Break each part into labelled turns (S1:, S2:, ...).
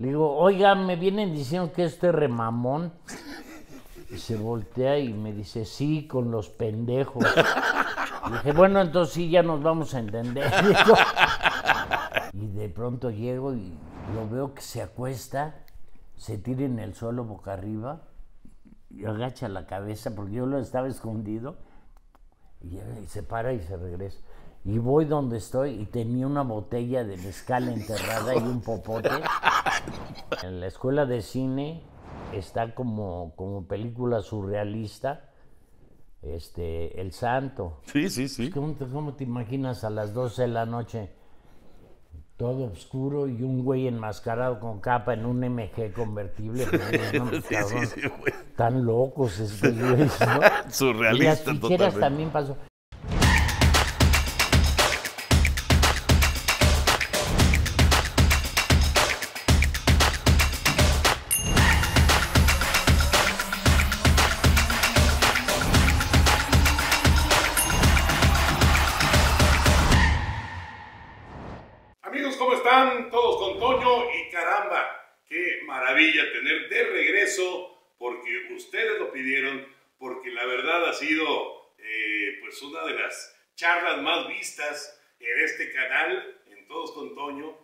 S1: Le digo, oiga, me vienen diciendo que este remamón. Y se voltea y me dice, sí, con los pendejos. Y dije, bueno, entonces sí, ya nos vamos a entender. Y de pronto llego y lo veo que se acuesta, se tira en el suelo boca arriba, y agacha la cabeza porque yo lo estaba escondido, y se para y se regresa y voy donde estoy y tenía una botella de mezcal enterrada y un popote. En la escuela de cine está como, como película surrealista, este, El Santo. Sí, sí, sí. ¿Cómo te, imaginas a las 12 de la noche? Todo oscuro y un güey enmascarado con capa en un MG convertible. Pues, Tan locos estos ¿no? Surrealista. Y las también pasó.
S2: porque ustedes lo pidieron, porque la verdad ha sido eh, pues una de las charlas más vistas en este canal, en Todos con Toño.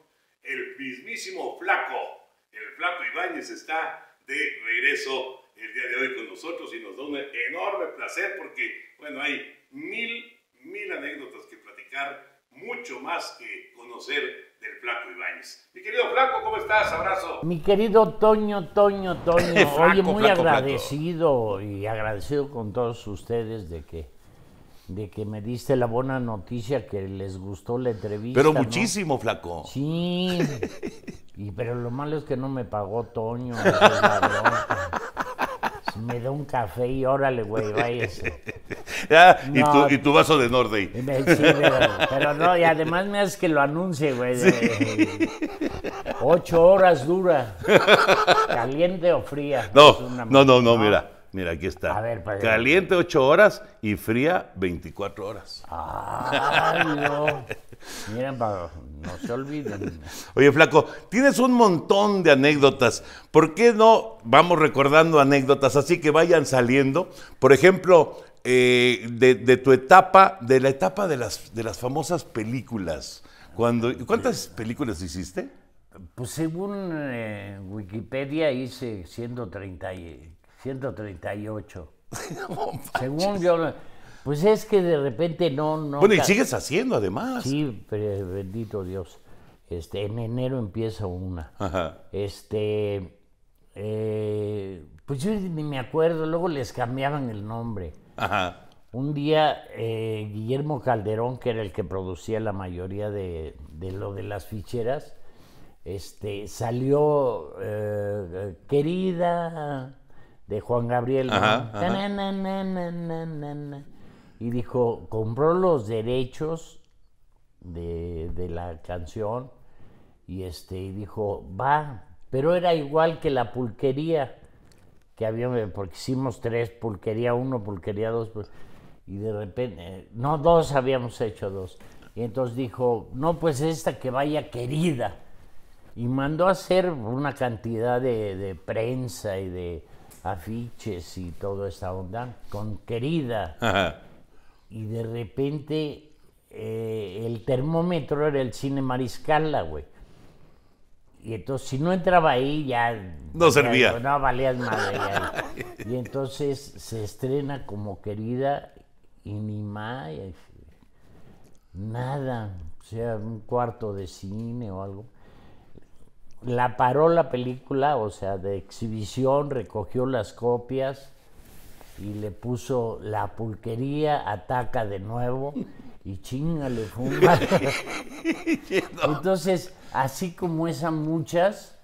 S2: El mismísimo Flaco, el Flaco Ibáñez está de regreso el día de hoy con nosotros y nos da un enorme placer porque, bueno, hay mil, mil anécdotas que platicar, mucho más que conocer Flaco Ibáñez. Mi querido Flaco, ¿cómo estás?
S1: Abrazo. Mi querido Toño, Toño, Toño. Oye, muy agradecido y agradecido con todos ustedes de que de que me diste la buena noticia que les gustó la entrevista. Pero muchísimo, flaco. Sí. y pero lo malo es que no me pagó Toño. me da un café y órale, güey, vaya. ya, y, tu, y, tu, vaso de Nordey. Sí, pero, pero, no, y además me haces que lo anuncie, güey. Ocho horas dura, caliente o fría. No,
S2: no, no, mira. Mira, aquí está. A ver, pues, Caliente ocho horas y fría 24 horas.
S1: Ay, no. Miren, para... No se olviden.
S2: Oye, Flaco, tienes un montón de anécdotas. ¿Por qué no vamos recordando anécdotas así que vayan saliendo? Por ejemplo, eh, de, tu etapa, de la etapa de las, de las famosas películas. ¿Cuántas películas hiciste?
S1: Pues según eh, Wikipedia hice 130 138. según yo... Pues es que de repente no... no bueno, y sigues haciendo además. Sí, pero bendito Dios. Este, en enero empieza una. Ajá. Este, eh, pues yo ni me acuerdo, luego les cambiaban el nombre. Ajá. Un día eh, Guillermo Calderón, que era el que producía la mayoría de, lo de las ficheras, este, salió eh, Querida de Juan Gabriel. Ajá, y dijo, compró los derechos de, la canción y este y dijo, va, pero era igual que la pulquería que había, porque hicimos tres, pulquería uno, pulquería dos, pues, y de repente, no, dos habíamos hecho dos. Y entonces dijo, no, pues esta que vaya querida. Y mandó a hacer una cantidad de, prensa y de afiches y todo esta onda con querida y de repente eh, el termómetro era el cine la güey. Y entonces, si no entraba ahí, ya. No servía. no valías madre. y entonces se estrena como querida y ni más. Nada. O sea, un cuarto de cine o algo. La paró la película, o sea, de exhibición, recogió las copias y le puso la pulquería ataca de nuevo y chingale. un Entonces, así como esas muchas,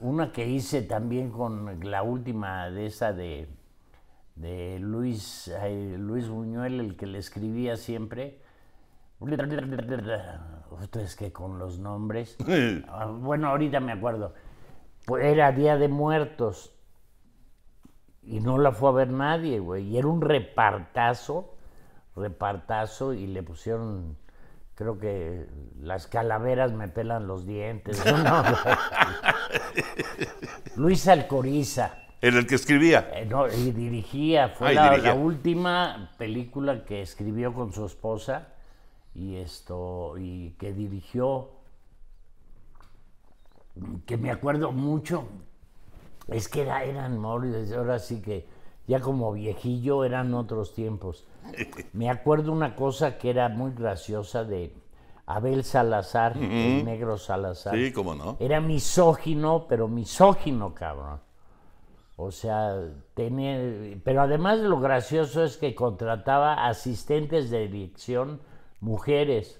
S1: una que hice también con la última de esa de, de Luis, Luis Buñuel, el que le escribía siempre. Ustedes que con los nombres. Ah, bueno, ahorita me acuerdo. Pues, era Día de Muertos y no la fue a ver nadie, güey. Y era un repartazo, repartazo, y le pusieron, creo que las calaveras me pelan los dientes. Luis Alcoriza. ¿En el que escribía? Eh, no, y dirigía. Fue la, última película que escribió con su esposa y esto, y que dirigió, que me acuerdo mucho, es que eran móviles ahora sí que ya como viejillo eran otros tiempos. Me acuerdo una cosa que era muy graciosa de Abel Salazar, el negro Salazar. Sí, cómo no. Era misógino, pero misógino, cabrón. O sea, tenía. Pero además lo gracioso es que contrataba asistentes de dirección mujeres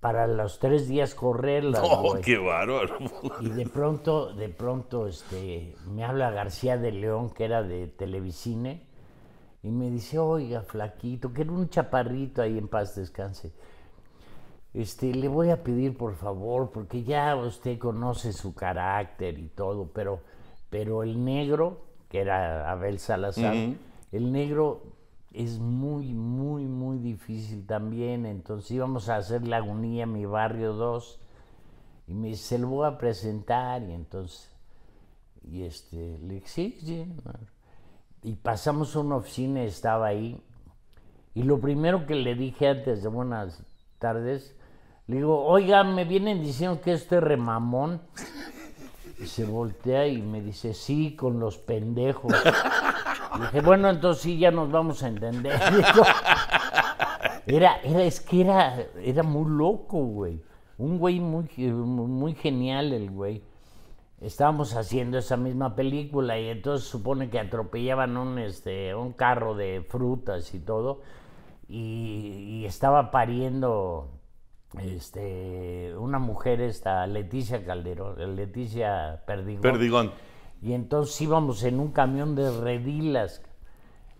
S1: para los tres días correr... ¡Oh, qué bárbaro! Y de pronto, de pronto, este, me habla García de León, que era de Televicine, y me dice, oiga, flaquito, que era un chaparrito ahí en paz descanse. Este, le voy a pedir por favor, porque ya usted conoce su carácter y todo, pero, pero el negro, que era Abel Salazar, el negro es muy, muy, muy difícil también. Entonces íbamos a hacer Lagunilla, mi barrio 2, y me dice, se lo voy a presentar. Y entonces, y este, le dije, sí, sí. Y pasamos a una oficina, estaba ahí. Y lo primero que le dije antes de buenas tardes, le digo, oiga, me vienen diciendo que este remamón. Y se voltea y me dice, sí, con los pendejos. Dije, bueno, entonces sí ya nos vamos a entender. Era, era, es que era, era muy loco, güey. Un güey muy, muy genial el güey. Estábamos haciendo esa misma película y entonces supone que atropellaban un, este, un carro de frutas y todo. Y, estaba pariendo este, una mujer, esta Leticia Calderón, Leticia Perdigón. Perdigón y entonces íbamos en un camión de redilas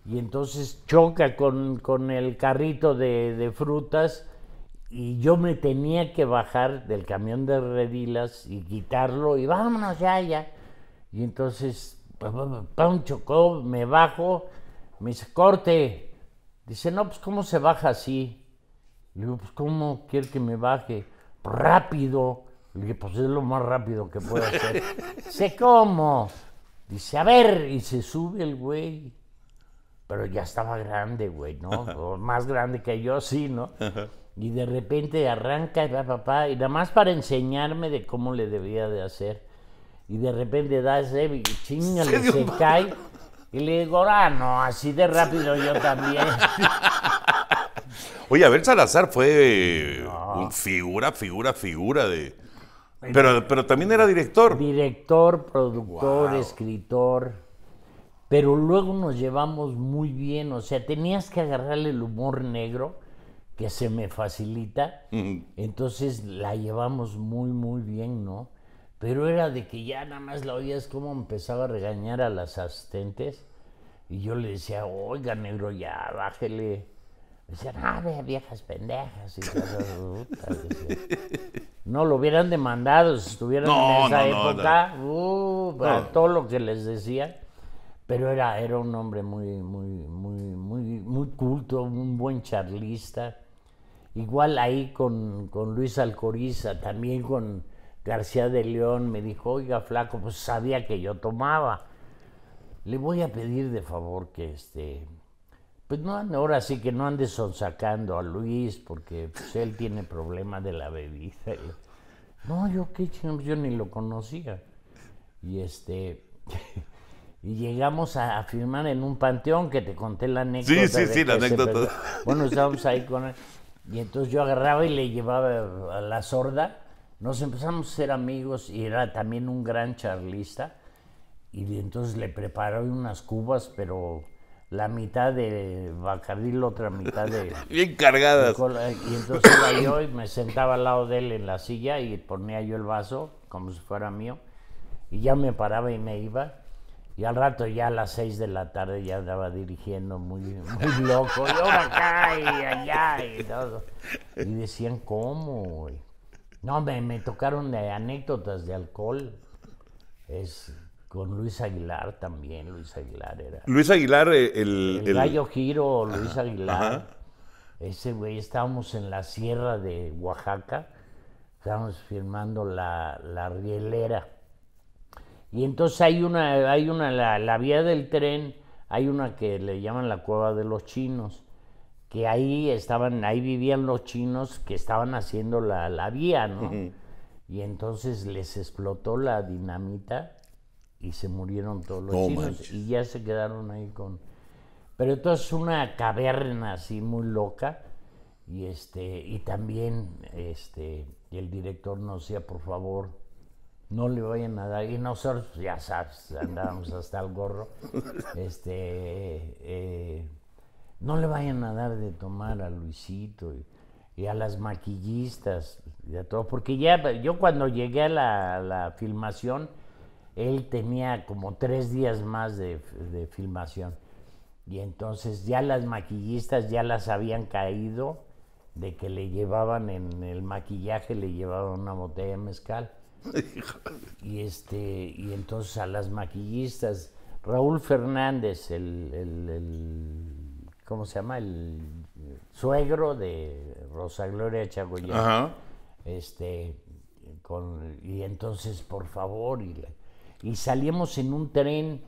S1: y entonces choca con, con el carrito de, de, frutas y yo me tenía que bajar del camión de redilas y quitarlo y vámonos ya, ya. Y entonces, un chocó, me bajo, me dice, corte. Dice, no, pues ¿cómo se baja así? Le digo, pues ¿cómo quiere que me baje? Pues, rápido. Le dije, pues es lo más rápido que puedo hacer. sé cómo. Dice, a ver, y se sube el güey. Pero ya estaba grande, güey, ¿no? más grande que yo, sí, ¿no? Y de repente arranca, papá, y nada más para enseñarme de cómo le debía de hacer. Y de repente da ese, y se, cae. Y le digo, ah, no, así de rápido yo también.
S2: Oye, a ver, Salazar fue figura, figura, figura de, pero, también era director.
S1: Director, productor, escritor. Pero luego nos llevamos muy bien. O sea, tenías que agarrarle el humor negro, que se me facilita. Entonces la llevamos muy, muy bien, ¿no? Pero era de que ya nada más la oías como empezaba a regañar a las asistentes. Y yo le decía, oiga, negro, ya, bájele. Dicen, decían, ah, viejas pendejas. no lo hubieran demandado si estuvieran en esa época. Uh, todo lo que les decía. Pero era, era un hombre muy, muy, muy, muy, muy culto, un buen charlista. Igual ahí con, con Luis Alcoriza, también con García de León, me dijo, oiga, flaco, pues sabía que yo tomaba. Le voy a pedir de favor que este pues no, ahora sí que no andes sonsacando a Luis porque pues, él tiene problemas de la bebida. No, yo qué yo ni lo conocía. Y este y llegamos a, firmar en un panteón que te conté la anécdota. Sí, sí, sí, la anécdota. Bueno, estábamos ahí con él. Y entonces yo agarraba y le llevaba a la sorda. Nos empezamos a ser amigos y era también un gran charlista. Y entonces le preparé unas cubas, pero la mitad de Bacardí, la otra mitad de... Bien cargadas. Eh, y entonces yo y me sentaba al lado de él en la silla y ponía yo el vaso como si fuera mío y ya me paraba y me iba. Y al rato ya a las seis de la tarde ya andaba dirigiendo muy, loco, y acá y allá y todo. Y decían, ¿cómo? No, me, tocaron de anécdotas de alcohol. Es, con Luis Aguilar también, Luis Aguilar era.
S2: Luis Aguilar, eh, el... El, gallo giro, Luis Aguilar.
S1: Ese güey, estábamos en la sierra de Oaxaca, estábamos firmando la, la rielera. Y entonces hay una, hay una, la, vía del tren, hay una que le llaman la cueva de los chinos, que ahí estaban, ahí vivían los chinos que estaban haciendo la, vía, ¿no? Y entonces les explotó la dinamita y se murieron todos los chinos y ya se quedaron ahí con... Pero es una caverna así muy loca y, este, y también este, el director nos decía, por favor, no le vayan a dar. Y nosotros, ya sabes, andábamos hasta el gorro. Este, eh, no le vayan a dar de tomar a Luisito y, a las maquillistas y a todo. Porque ya yo cuando llegué a la, la filmación él tenía como tres días más de, filmación. Y entonces ya las maquillistas ya las habían caído de que le llevaban en el maquillaje, le llevaban una botella de mezcal. y, este, y entonces a las maquillistas, Raúl Fernández, el, ¿cómo se llama? El suegro de Rosa Gloria Chagoyán. Este, con, y entonces, por favor, y la, y salíamos en un tren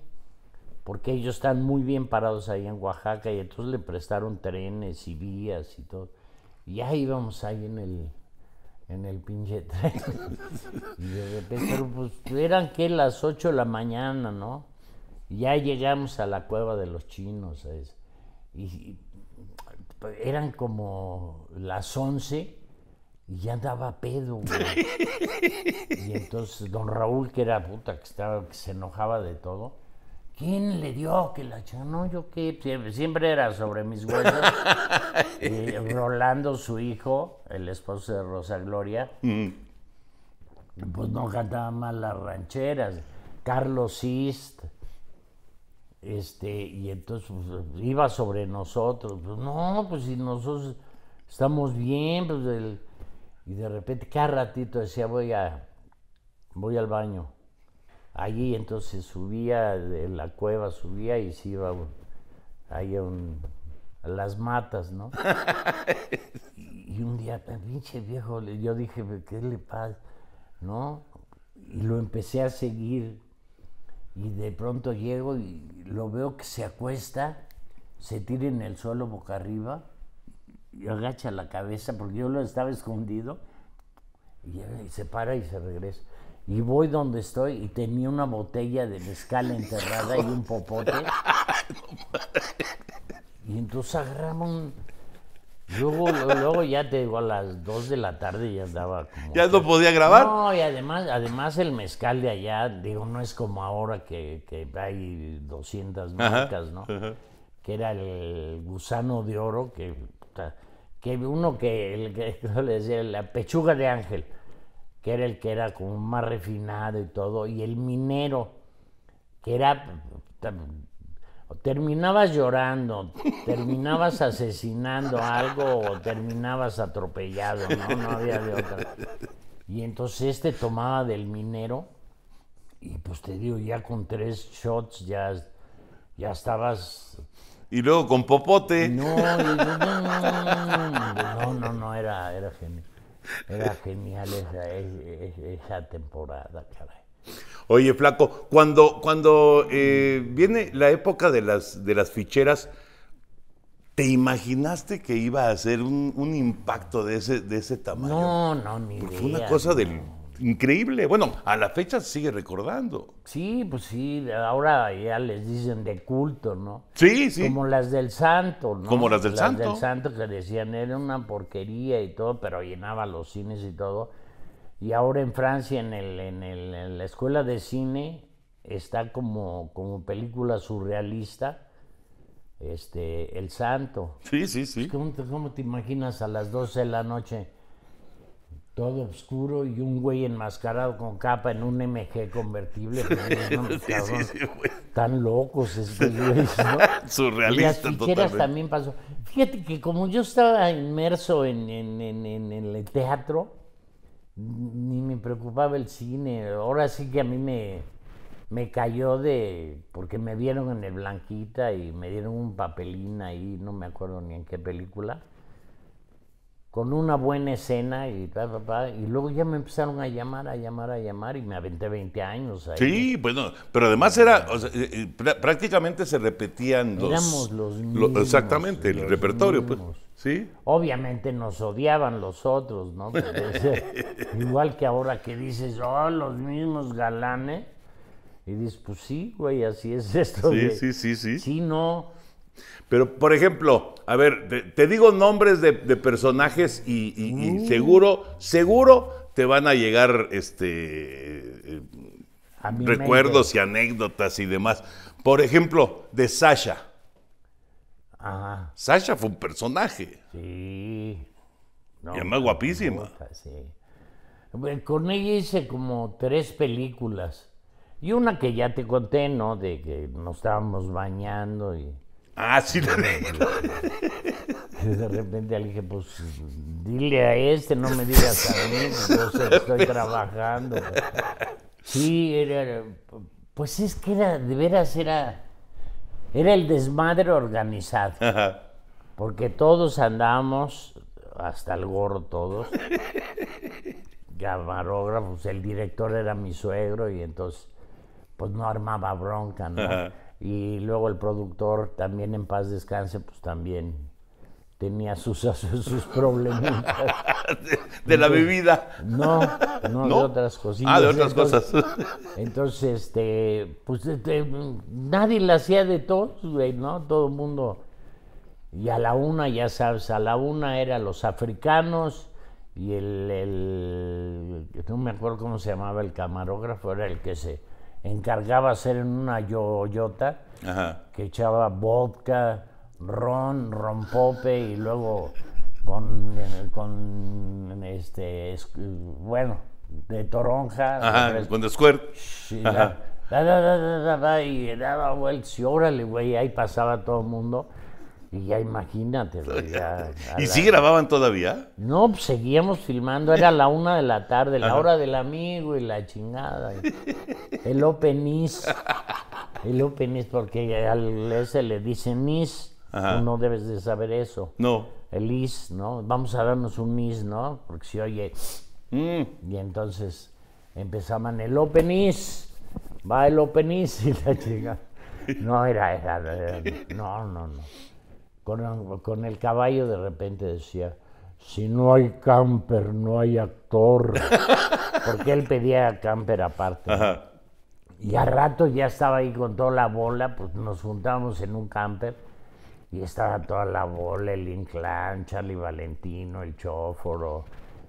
S1: porque ellos están muy bien parados ahí en Oaxaca y entonces le prestaron trenes y vías y todo. Y ahí íbamos ahí en el en el pinche tren. y de repente, pero pues eran que las 8 de la mañana, ¿no? Y ya llegamos a la cueva de los chinos, ¿sabes? Y, y pues, eran como las 11 y ya daba pedo, güey. y entonces don Raúl, que era puta, que, estaba, que se enojaba de todo, ¿quién le dio que la No, yo qué, siempre, era sobre mis huesos. Rolando, su hijo, el esposo de Rosa Gloria, mm. pues no cantaba mal las rancheras. Carlos Sist, este, y entonces pues, iba sobre nosotros. Pues no, pues si nosotros estamos bien, pues el y de repente cada ratito decía, voy, a, voy al baño. Allí entonces subía de la cueva, subía y se iba ahí a, las matas, ¿no? y, y un día, pinche viejo, yo dije, ¿qué le pasa? ¿No? Y lo empecé a seguir y de pronto llego y lo veo que se acuesta, se tira en el suelo boca arriba y agacha la cabeza porque yo lo estaba escondido y, se para y se regresa. Y voy donde estoy y tenía una botella de mezcal enterrada y un popote. Y entonces agarramos un... Luego, luego ya te digo, a las 2 de la tarde ya andaba como... ¿Ya no podía grabar? No, y además, además el mezcal de allá, digo, no es como ahora que, que hay 200 marcas, ¿no? Que era el gusano de oro que que uno que, el le decía, la pechuga de ángel, que era el que era como más refinado y todo, y el minero, que era terminabas llorando, terminabas asesinando algo o terminabas atropellado, ¿no? había de otra. Y entonces este tomaba del minero y pues te digo, ya con tres shots ya, ya estabas y luego con popote. No, no, no, no, no, era, era genial. Era genial esa, temporada, chaval.
S2: Oye, Flaco, cuando, cuando eh, viene la época de las, de las ficheras, ¿Te imaginaste que iba a ser un, un impacto de ese, de ese tamaño?
S1: No, no, ni
S2: Porque idea, Fue una cosa del increíble. Bueno, a la fecha se sigue recordando.
S1: Sí, pues sí, ahora ya les dicen de culto, ¿no?
S2: Sí, sí. Como
S1: las del santo, ¿no? Como las del santo. Las del santo que decían era una porquería y todo, pero llenaba los cines y todo. Y ahora en Francia, en, el, en, el, la escuela de cine, está como, como película surrealista este, El Santo. Sí, sí, sí. ¿Cómo te, te imaginas a las 12 de la noche? todo oscuro y un güey enmascarado con capa en un MG convertible. Tan locos estos güeyes, ¿no? Surrealistas. Y también pasó. Fíjate que como yo estaba inmerso en, en, el teatro, ni me preocupaba el cine. Ahora sí que a mí me, me cayó de... porque me vieron en el Blanquita y me dieron un papelín ahí, no me acuerdo ni en qué película con una buena escena y y luego ya me empezaron a llamar, a llamar, a llamar y me aventé 20 años ahí. Sí,
S2: bueno, pero además era, eh, eh, prácticamente se repetían dos... Éramos los mismos. exactamente, el repertorio, pues.
S1: ¿Sí? Obviamente nos odiaban los otros, ¿no? Eh, igual que ahora que dices, oh, los mismos galanes. Y dices, pues sí, güey, así es esto. Sí, sí,
S2: sí, sí. Sí, no pero, por ejemplo, a ver, te, digo nombres de, personajes y, uh. seguro, seguro te van a llegar este, recuerdos y anécdotas y demás. Por ejemplo, de Sasha. Ah. Sasha fue un personaje. Sí. y además guapísima.
S1: Con ella hice como tres películas. Y una que ya te conté, ¿no? De que nos estábamos bañando y Ah, sí, la de... de repente alguien dije, pues dile a este, no me digas a mí, pues, yo estoy trabajando. Sí, era, pues es que era, de veras era, era el desmadre organizado. Porque todos andamos, hasta el gorro todos, camarógrafos, el director era mi suegro y entonces, pues no armaba bronca, ¿no? y luego el productor también en paz descanse, pues también tenía sus, sus problemitas. De, la bebida. No, no, de otras cositas. Ah, de otras cosas. Entonces, este, pues nadie la hacía de todo, güey, ¿no? Todo el mundo. Y a la una, ya sabes, a la una eran los africanos y el, el, no me acuerdo cómo se llamaba el camarógrafo, era el que se encargaba hacer en una yoyota que echaba vodka, ron, rompope y luego con, con este, bueno, de toronja. con y daba vueltas y órale, güey, ahí pasaba todo el mundo. Y ya imagínate. ¿Y si grababan todavía? No, pues, seguíamos filmando, era la una de la tarde, la hora del amigo y la chingada. el Open is, el Open is porque al ese le dicen is, Tú no debes de saber eso. No. El is, ¿no? Vamos a darnos un is, ¿no? Porque si oye... Mm. Y entonces empezaban el Open is, va el Open y la chingada. No, era, era no, no, no. Con, el caballo de repente decía, si no hay camper, no hay actor. Porque él pedía camper aparte. Y a rato ya estaba ahí con toda la bola, pues nos juntábamos en un camper y estaba toda la bola, el Inclán, Charlie Valentino, el Choforo,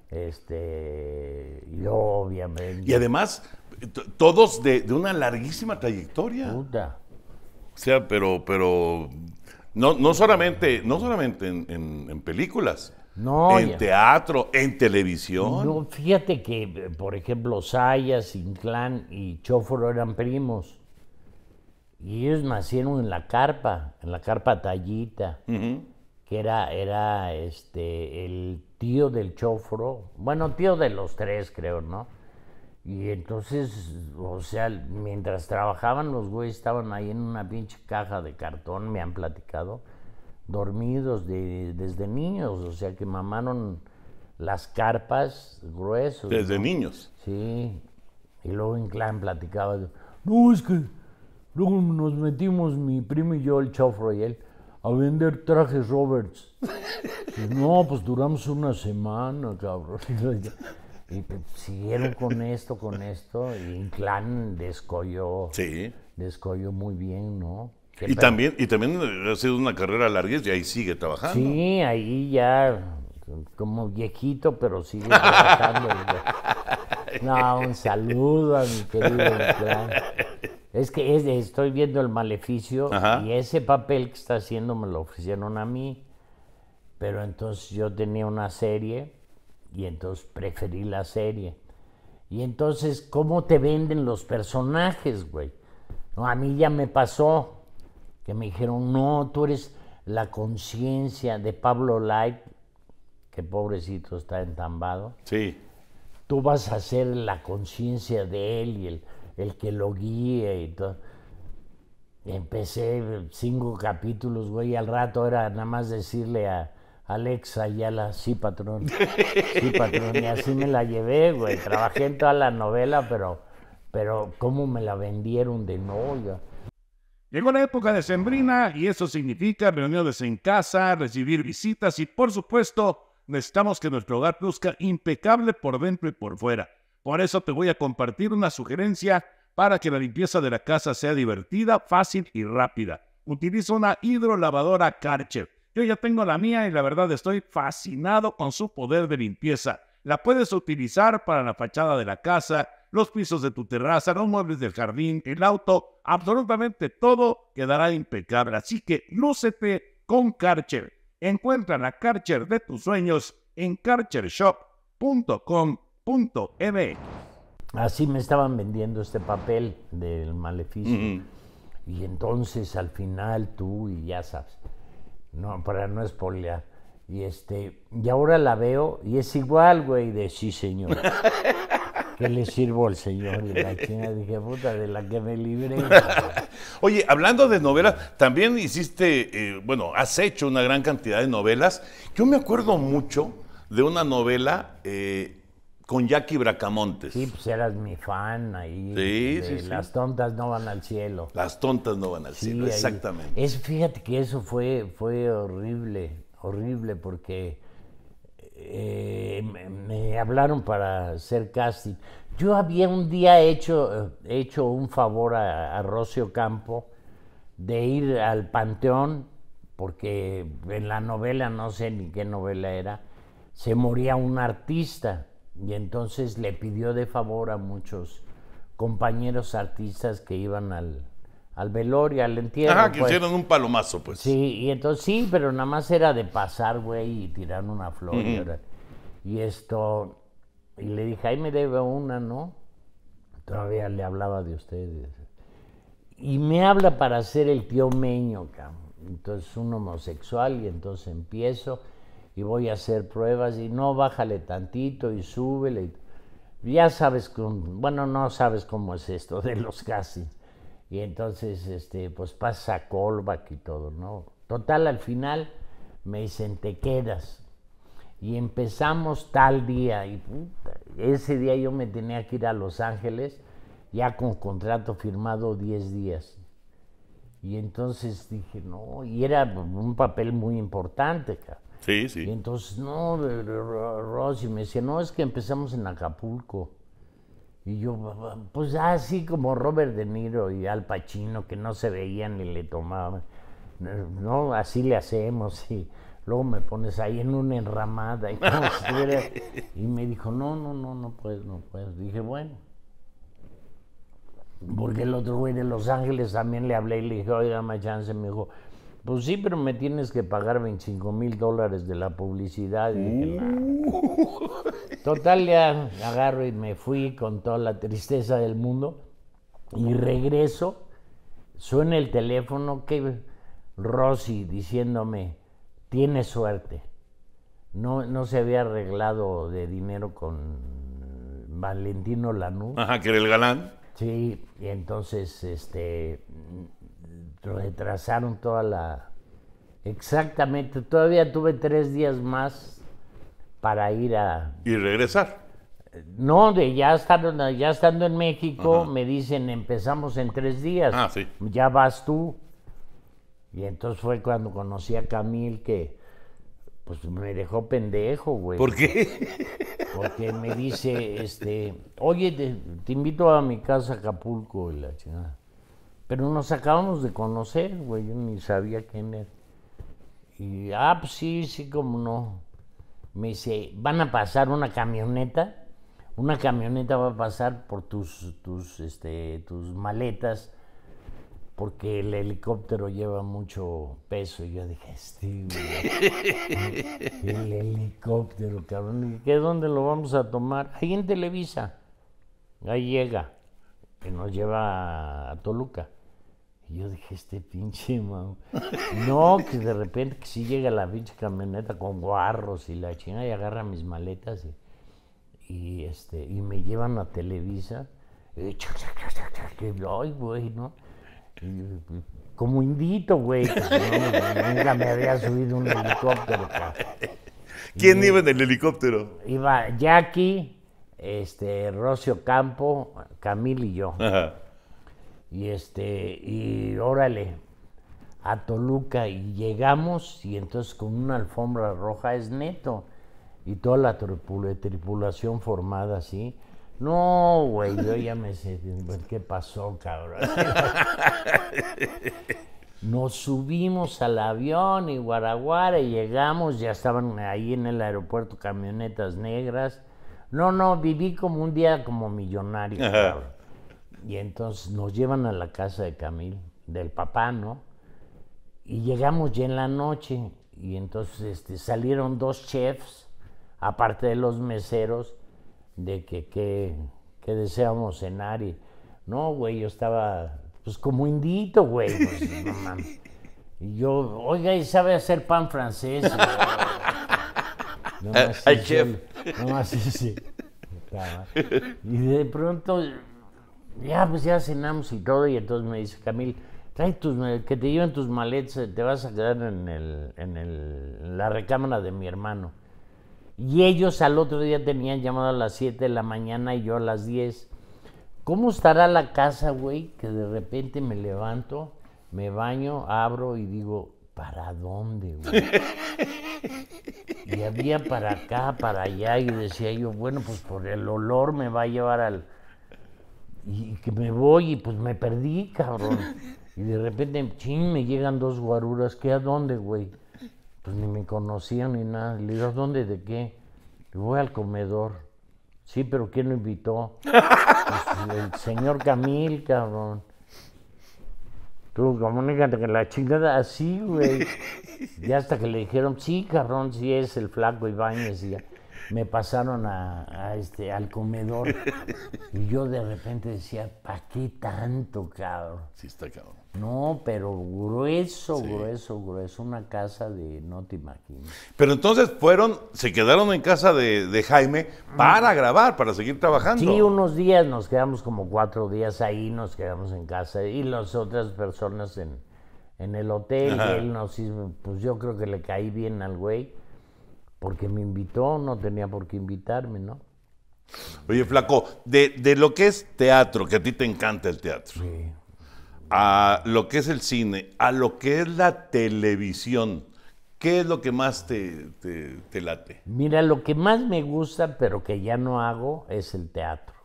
S1: este, yo obviamente. Y además, todos
S2: de, una larguísima trayectoria. O sea, pero, pero no, no solamente, no solamente en, películas.
S1: No, en
S2: teatro, en televisión. No,
S1: fíjate que, por ejemplo, Zaya, Inclán y chofro eran primos. Y ellos nacieron en la carpa, en la carpa Tallita, que era, era este, el tío del chofro bueno, tío de los tres, creo, ¿no? Y entonces, o sea, mientras trabajaban, los güeyes estaban ahí en una pinche caja de cartón, me han platicado, dormidos desde niños, o sea, que mamaron las carpas gruesas. Desde niños. Sí. Y luego clan platicaba, no, es que luego nos metimos mi primo y yo, el chofro y él, a vender trajes Roberts. Pues, no, pues duramos una semana, cabrón. Y pues, siguieron con esto, con esto, y Inclán descolló. Sí. Descolló muy bien, ¿no? Y también,
S2: y también ha sido una carrera larga y ahí sigue trabajando. Sí,
S1: ahí ya como viejito, pero sigue trabajando. no, un saludo a mi querido Es que estoy viendo el maleficio y ese papel que está haciendo me lo ofrecieron a mí. Pero entonces yo tenía una serie y entonces preferí la serie. Y entonces, ¿cómo te venden los personajes, güey? No, a mí ya me pasó que me dijeron, no, tú eres la conciencia de Pablo Light, que pobrecito está entambado. Sí. Tú vas a ser la conciencia de él y el, el, que lo guíe y todo. Empecé cinco capítulos, güey, y al rato era nada más decirle a, Alexa la, sí, patrón. Sí, patrón. Y así me la llevé, güey. Trabajé en toda la novela, pero, pero cómo me la vendieron de novia. Llegó la época de Sembrina y eso significa
S2: reuniones en casa, recibir visitas y, por supuesto, necesitamos que nuestro hogar luzca impecable por dentro y por fuera. Por eso te voy a compartir una sugerencia para que la limpieza de la casa sea divertida, fácil y rápida. Utiliza una hidrolavadora Karcher yo ya tengo la mía y la verdad estoy fascinado con su poder de limpieza. La puedes utilizar para la fachada de la casa, los pisos de tu terraza, los muebles del jardín, el auto, absolutamente todo quedará impecable. Así que lúcete con Karcher. Encuentra la Karcher de tus sueños en
S1: Carchershop.com.m. Así me estaban vendiendo este papel del maleficio. Y entonces al final tú, y ya sabes, no, para no espolear. Y este, y ahora la veo y es igual, güey, de sí, señor. que le sirvo al señor? Y la china dije, puta, de la que me libré.
S2: Oye, hablando de novelas, también hiciste, eh, bueno, has hecho una gran cantidad de novelas. Yo me acuerdo mucho de una novela eh, con Jackie Bracamontes. Sí, pues eras mi fan ahí. Sí, sí, Las
S1: tontas no van al cielo. Las tontas no
S2: van al cielo, exactamente.
S1: Es, fíjate que eso fue, fue horrible, horrible, porque eh, me, hablaron para hacer casting. Yo había un día hecho, hecho un favor a, a Rocio Campo de ir al Panteón, porque en la novela, no sé ni qué novela era, se moría un artista y entonces le pidió de favor a muchos compañeros artistas que iban al, al velorio, al entierro. Ajá, que pues. hicieran
S2: un palomazo, pues.
S1: Sí, y entonces sí, pero nada más era de pasar, güey, y tirar una flor. Y esto, y le dije, ahí me debe una, ¿no? Todavía le hablaba de ustedes. Y me habla para ser el tío Meño, cabrón. Entonces, un homosexual, y entonces empiezo y voy a hacer pruebas y no, bájale tantito y súbele. Ya sabes, bueno, no sabes cómo es esto de los casi. Y entonces, este, pues pasa callback y todo, ¿no? Total, al final me dicen, te quedas. Y empezamos tal día. Y ese día yo me tenía que ir a Los Ángeles ya con contrato firmado 10 días. Y entonces dije, no, y era un papel muy importante, Sí, sí. Y entonces, no, Rosy me decía, no, es que empezamos en Acapulco. Y yo, pues así ah, como Robert De Niro y Al Pacino, que no se veían ni le tomaban. No, así le hacemos. Y luego me pones ahí en una enramada. Y, y me dijo, no, no, no, no puedes, no puedes. Dije, bueno. Porque el otro güey de Los Ángeles también le hablé y le dije, oiga, más chance. Me dijo, pues sí, pero me tienes que pagar 25 mil dólares de la publicidad. Total, ya agarro y me fui con toda la tristeza del mundo. Y regreso, suena el teléfono que Rosy diciéndome, tienes suerte. No, no se había arreglado de dinero con Valentino Lanús. Ajá,
S2: que era el galán.
S1: Sí, y entonces este retrasaron toda la... Exactamente, todavía tuve tres días más para ir a... Y regresar. No, de ya estando, ya estando en México, me dicen, empezamos en tres días. Ah, sí. Ya vas tú. Y entonces fue cuando conocí a Camil que pues me dejó pendejo, güey. ¿Por qué? Porque me dice, este, oye, te, te invito a mi casa a Acapulco y la chingada. Pero nos acabamos de conocer, güey, yo ni sabía quién era. Y, ah, pues sí, sí, como no. Me dice, van a pasar una camioneta, una camioneta va a pasar por tus, tus, este, tus maletas, porque el helicóptero lleva mucho peso. Y yo dije, sí, güey, el helicóptero, cabrón. ¿qué es ¿dónde lo vamos a tomar? Ahí en Televisa. Ahí llega, que nos lleva a Toluca. Y yo dije, este pinche No, que de repente que sí llega la pinche camioneta con guarros y la china y agarra mis maletas y, este, me llevan a Televisa. como indito, güey. nunca me había subido un
S2: helicóptero. ¿Quién iba en el helicóptero?
S1: Iba Jackie, este, Rocio Campo, Camil y yo. Ajá y este, y órale, a Toluca y llegamos y entonces con una alfombra roja es neto y toda la tripulación formada así. No, güey, yo ya me sé, pues, ¿qué pasó, cabrón? Nos subimos al avión y Guaraguara y llegamos, ya estaban ahí en el aeropuerto camionetas negras. No, no, viví como un día como millonario, cabrón. Y entonces nos llevan a la casa de Camil, del papá, ¿no? Y llegamos ya en la noche y entonces este, salieron dos chefs, aparte de los meseros, de que, qué deseamos cenar y... No, güey, yo estaba pues como indito, güey. Pues, y yo, oiga, ¿y sabe hacer pan francés? Nomás eh, Al chef. así sí. Y de pronto ya, pues ya cenamos y todo, y entonces me dice, Camil, trae tus, que te lleven tus maletas, eh, te vas a quedar en, el, la recámara de mi hermano. Y ellos al otro día tenían llamado a las 7 de la mañana y yo a las 10. ¿Cómo estará la casa, güey? Que de repente me levanto, me baño, abro y digo, ¿para dónde, güey? y había para acá, para allá, y decía yo, bueno, pues por el olor me va a llevar al, y que me voy y pues me perdí, cabrón. Y de repente, ching, me llegan dos guaruras, ¿qué a dónde, güey? Pues ni me conocían ni nada. Le digo, ¿a dónde de qué? Le voy al comedor. Sí, pero ¿quién lo invitó? Pues, el señor Camil, cabrón. Tú comunícate que la chingada así, güey. Y hasta que le dijeron, sí, cabrón, sí es el flaco Ibáñez. Y ya me pasaron a, este, al comedor y yo de repente decía, ¿para qué tanto, cabrón? Sí, está cabrón. No, pero grueso, grueso, grueso, una casa de, no te imaginas. Pero entonces fueron,
S2: se quedaron en casa de, Jaime para grabar, para seguir trabajando. Sí,
S1: unos días, nos quedamos como cuatro días ahí, nos quedamos en casa y las otras personas en, el hotel, Y él nos pues yo creo que le caí bien al güey porque me invitó, no tenía por qué invitarme, ¿no?
S2: Oye, Flaco, de, lo que es teatro, que a ti te encanta el teatro, a lo que es el cine, a lo que es la televisión,
S1: ¿qué es lo que más te, late? Mira, lo que más me gusta, pero que ya no hago, es el teatro.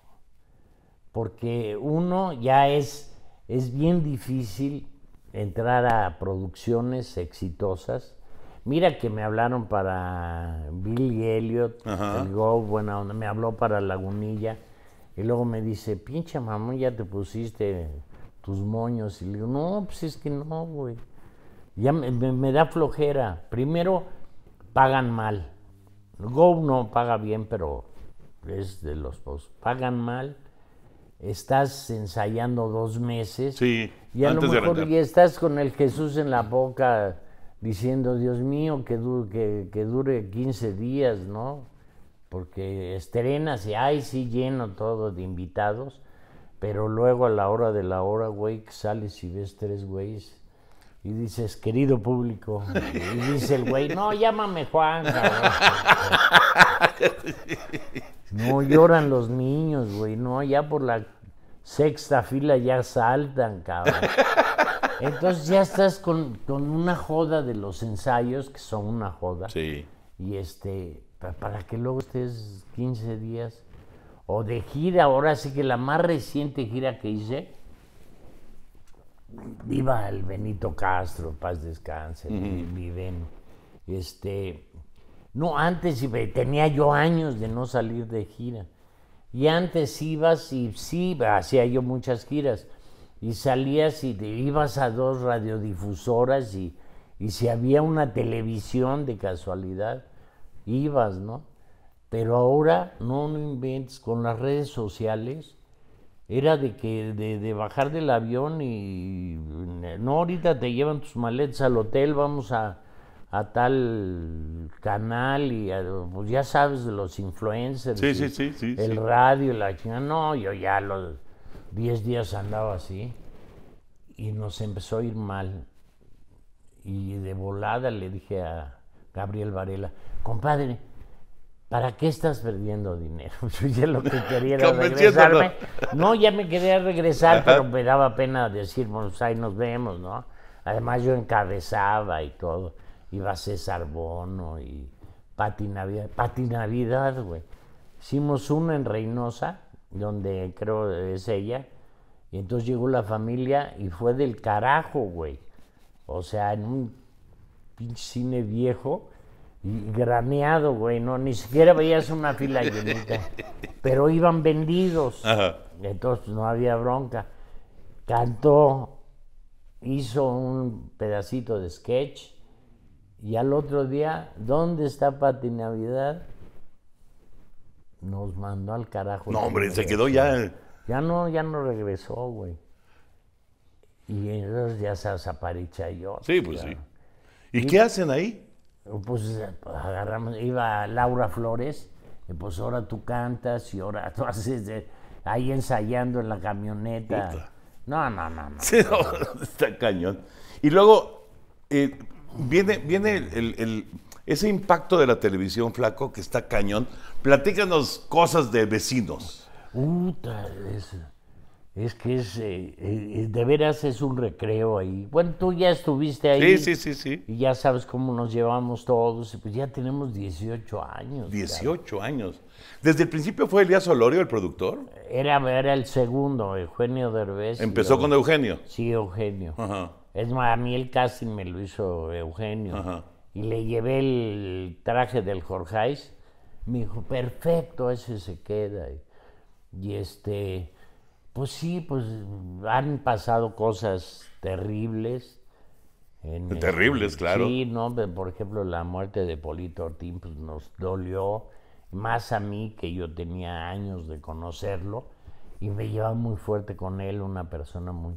S1: Porque uno ya es, es bien difícil entrar a producciones exitosas Mira que me hablaron para Bill Elliot, el Go, me habló para Lagunilla. Y luego me dice, pinche mamón, ya te pusiste tus moños. Y le digo, no, pues es que no, güey. Ya me, da flojera. Primero, pagan mal. Go no paga bien, pero es de los pues, Pagan mal estás ensayando dos meses sí, y a lo mejor Y estás con el Jesús en la boca diciendo, Dios mío, que, que, dure 15 días, ¿no? Porque estrena y, hay sí, lleno todo de invitados, pero luego a la hora de la hora, güey, sales y ves tres güeyes y dices, querido público, y dice el güey, no, llámame Juan. No lloran los niños, güey, no, ya por la sexta fila ya saltan, cabrón. Entonces ya estás con, una joda de los ensayos, que son una joda. Sí. Y este, para que luego estés 15 días o de gira, ahora sí que la más reciente gira que hice, viva el Benito Castro, paz descanse, viven, este, no, antes tenía yo años de no salir de gira. Y antes ibas y sí, hacía yo muchas giras y salías y te ibas a dos radiodifusoras y, si había una televisión de casualidad, ibas, ¿no? Pero ahora no, no inventes, con las redes sociales era de que de, bajar del avión y no ahorita te llevan tus maletas al hotel, vamos a, a tal canal y pues ya sabes de los influencers, el radio, la china, no, yo ya lo... Diez días andaba así y nos empezó a ir mal. Y de volada le dije a Gabriel Varela, compadre, ¿para qué estás perdiendo dinero? Yo ya lo que quería era regresarme. No, ya me quería regresar, pero me daba pena decir, bueno, pues, ahí nos vemos, ¿no? Además yo encabezaba y todo. Iba César Bono y Pati Navidad. Pati Navidad, güey. Hicimos uno en Reynosa donde creo es ella. Y entonces llegó la familia y fue del carajo, güey. O sea, en un pinche cine viejo y graneado, güey, no, ni siquiera veías una fila llenita. Pero iban vendidos. Entonces pues, no había bronca. Cantó, hizo un pedacito de sketch y al otro día, ¿dónde está Pati Navidad? Nos mandó al carajo. No, hombre, se quedó ya. Ya no, ya no regresó, güey. Y entonces ya se y yo. Sí, pues sí. ¿Y, qué hacen ahí? Pues, pues agarramos, iba Laura Flores, y pues ahora tú cantas y ahora tú haces ahí ensayando en la camioneta. No, no, no, no.
S2: está cañón. Y luego eh, viene, viene el, el ese impacto de la televisión, flaco, que está cañón. Platícanos cosas de vecinos.
S1: Puta, es, que es, eh, eh, de veras es un recreo ahí. Bueno, tú ya estuviste ahí. Sí, sí, sí, sí. Y ya sabes cómo nos llevamos todos. Y pues ya tenemos 18 años. 18 años. ¿Desde el principio fue Elías Olorio el productor? Era, era el segundo, Eugenio Derbez. ¿Empezó con Eugenio? Sí, Eugenio. Ajá. Es más, a mí el casting me lo hizo Eugenio. Ajá y le llevé el traje del Jorgeis. Me dijo, perfecto, ese se queda. Y, este, pues sí, pues han pasado cosas terribles. Este terribles, claro. Sí, no, por ejemplo, la muerte de Polito Ortiz pues, nos dolió más a mí que yo tenía años de conocerlo y me llevaba muy fuerte con él, una persona muy,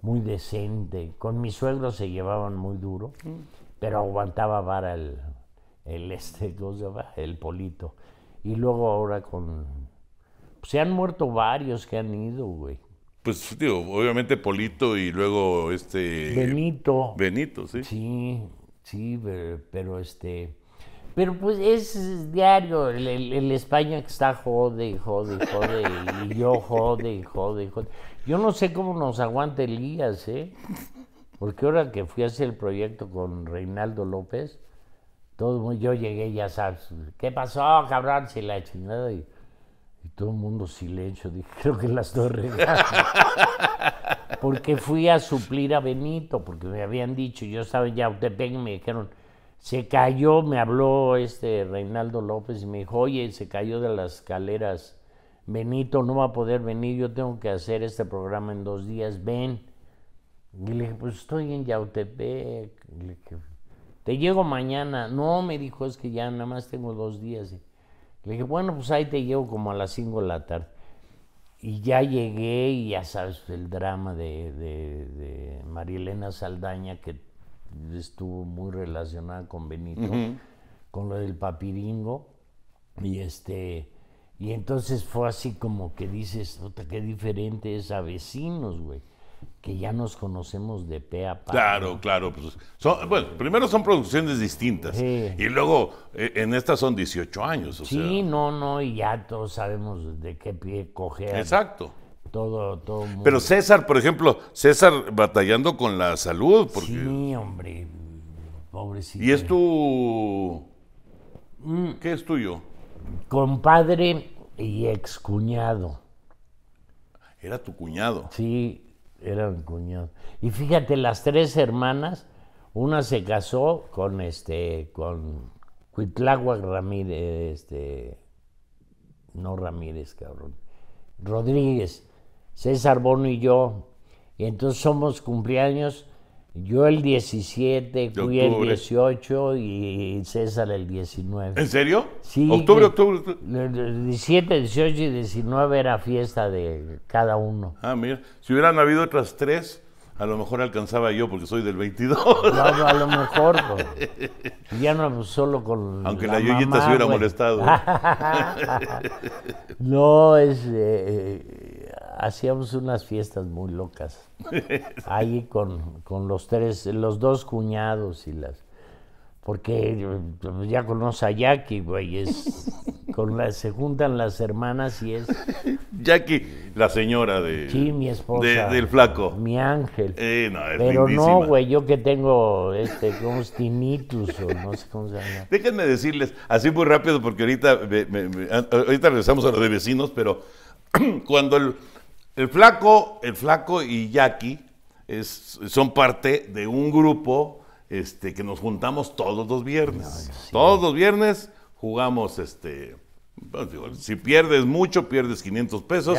S1: muy decente. Con mi suegro se llevaban muy duro. Mm pero aguantaba vara el, este, ¿cómo se llama? El polito. Y luego ahora con... Pues, se han muerto varios que han ido, güey. Pues digo,
S2: obviamente Polito y luego este... Benito. Benito, sí. Sí, sí,
S1: pero, este... Pero pues es diario, el, España que está jode, jode, jode, y yo jode, jode, jode. Yo no sé cómo nos aguanta Elías, ¿eh? Porque ahora que fui a hacer el proyecto con Reinaldo López, todo yo llegué, ya sabes, ¿qué pasó, cabrón? Si la chingada. Y, y todo el mundo silencio. Dije, creo que las dos regalas. porque fui a suplir a Benito, porque me habían dicho, yo estaba usted y me dijeron, se cayó, me habló este Reinaldo López y me dijo, oye, se cayó de las escaleras. Benito no va a poder venir, yo tengo que hacer este programa en dos días, ven. Y le dije, pues estoy en Yautepec. te llego mañana. No, me dijo, es que ya nada más tengo dos días. Le dije, bueno, pues ahí te llego como a las cinco de la tarde. Y ya llegué y ya sabes pues, el drama de, de, de Marielena Saldaña, que estuvo muy relacionada con Benito, con lo del papiringo. Y este y entonces fue así como que dices, qué diferente es a vecinos, güey que ya nos conocemos de pe a pa. Claro,
S2: claro. Pues, bueno, primero son producciones distintas y luego eh, en estas son 18 años.
S1: sí, no, no, y ya todos sabemos de qué pie coger. Exacto. Todo, todo. Pero
S2: César, por ejemplo, César batallando con la salud. Sí,
S1: hombre, pobrecito. ¿Y
S2: es tu... Mm. ¿Qué es tuyo?
S1: Compadre y excuñado. Era tu cuñado. Sí, eran cuñados. Y fíjate, las tres hermanas, una se casó con este, con Cuitlagua Ramírez, este, no Ramírez, cabrón, Rodríguez, César Bono y yo. Y entonces somos cumpleaños yo el 17, fui el 18 y César el 19. ¿En serio? Sí. Octubre, octubre, octubre. El 17, 18 y 19 era fiesta de cada uno. Ah, mira. Si hubieran habido
S2: otras tres, a lo mejor alcanzaba yo porque soy del 22. no a lo mejor. Pues.
S1: Ya no pues, solo con. Aunque la, yoyita se hubiera molestado. ¿eh? no, es. Eh, eh, hacíamos unas fiestas muy locas. ahí con, los tres, los dos cuñados y las. Porque pues, ya conoce a Jackie, güey. Es, con la, se juntan las hermanas y es. Jackie, la señora de. Sí, mi esposa. del
S2: flaco. Mi ángel. Eh, no, es Pero no,
S1: güey, yo que tengo este, constinitus o no sé cómo se llama.
S2: Déjenme decirles, así muy rápido, porque ahorita, ahorita regresamos a lo de vecinos, pero cuando el, el flaco, el flaco y Jackie son parte de un grupo este, que nos juntamos todos los viernes. Todos los viernes jugamos este. Pues, si pierdes mucho, pierdes 500 pesos.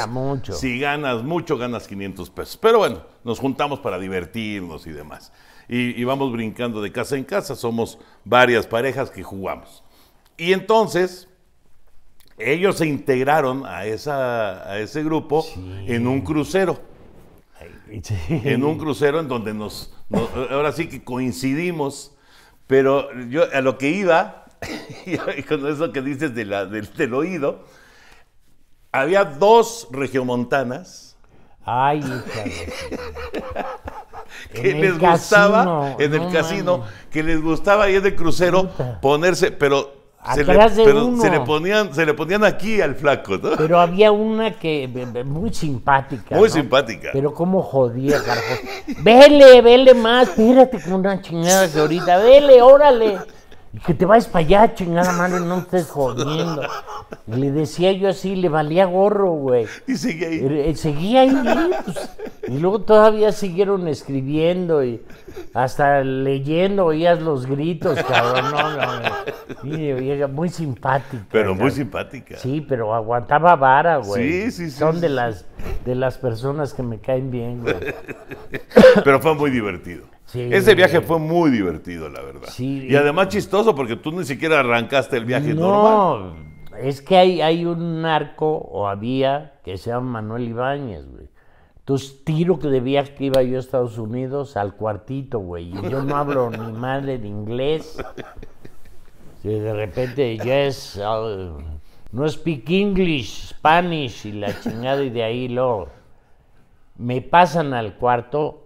S2: Si ganas mucho, ganas 500 pesos. Pero bueno, nos juntamos para divertirnos y demás. y vamos brincando de casa en casa. Somos varias parejas que jugamos. Y entonces, ellos se integraron a, a ese grupo en un crucero. En un crucero en donde nos, ahora sí que coincidimos, pero yo a lo que iba, y con eso que dices de del, oído, había dos regiomontanas. Ay, que les gustaba en el casino, que les gustaba ir de crucero ponerse, pero se le, pero Se le, ponían, se le ponían aquí
S1: al flaco, ¿no? Pero había una que muy simpática. Muy simpática. Pero cómo jodía, carajo. vele, vele más, tírate con una chingada que ahorita, vele, órale que te vayas para allá, chingada madre, no estés jodiendo. Le decía yo así, le valía gorro, güey. Y seguía ahí. Eh, seguía ahí, pues, Y luego todavía siguieron escribiendo y hasta leyendo oías los gritos, cabrón. No, no, muy simpática. Pero muy simpática. Sí, pero aguantaba vara, güey. Sí, sí, sí. Son de las de las personas que me caen bien, güey.
S2: Pero fue muy divertido. Ese viaje fue muy divertido, la verdad. y además chistoso porque tú ni siquiera arrancaste el viaje no, normal.
S1: No, es que hay, hay un narco, o había, que se llama Manuel Ibáñez, güey. Entonces, tiro que de viaje que iba yo a Estados Unidos al cuartito, güey. Y yo no hablo ni madre de inglés. Y de repente, ya es no speak English, Spanish y la chingada, y de ahí lo. Me pasan al cuarto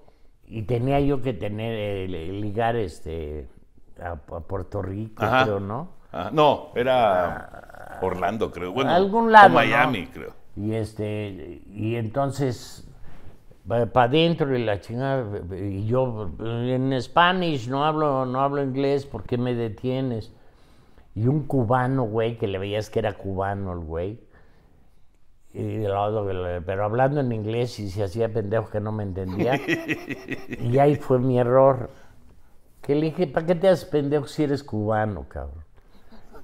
S1: y tenía yo que tener, eh, ligar este, a, Puerto Rico, creo, ¿no? Ah, no, era Orlando, creo. Bueno, algún lado. O Miami, creo. Y, este, y entonces, para eh, pa adentro y la chingada, y yo eh, en Spanish, no hablo, no hablo inglés, ¿por qué me detienes? Y un cubano, güey, que le veías que era cubano el güey, y pero hablando en inglés y se hacía pendejo que no me entendía. y ahí fue mi error. Que le dije, ¿para qué te haces pendejo si eres cubano, cabrón?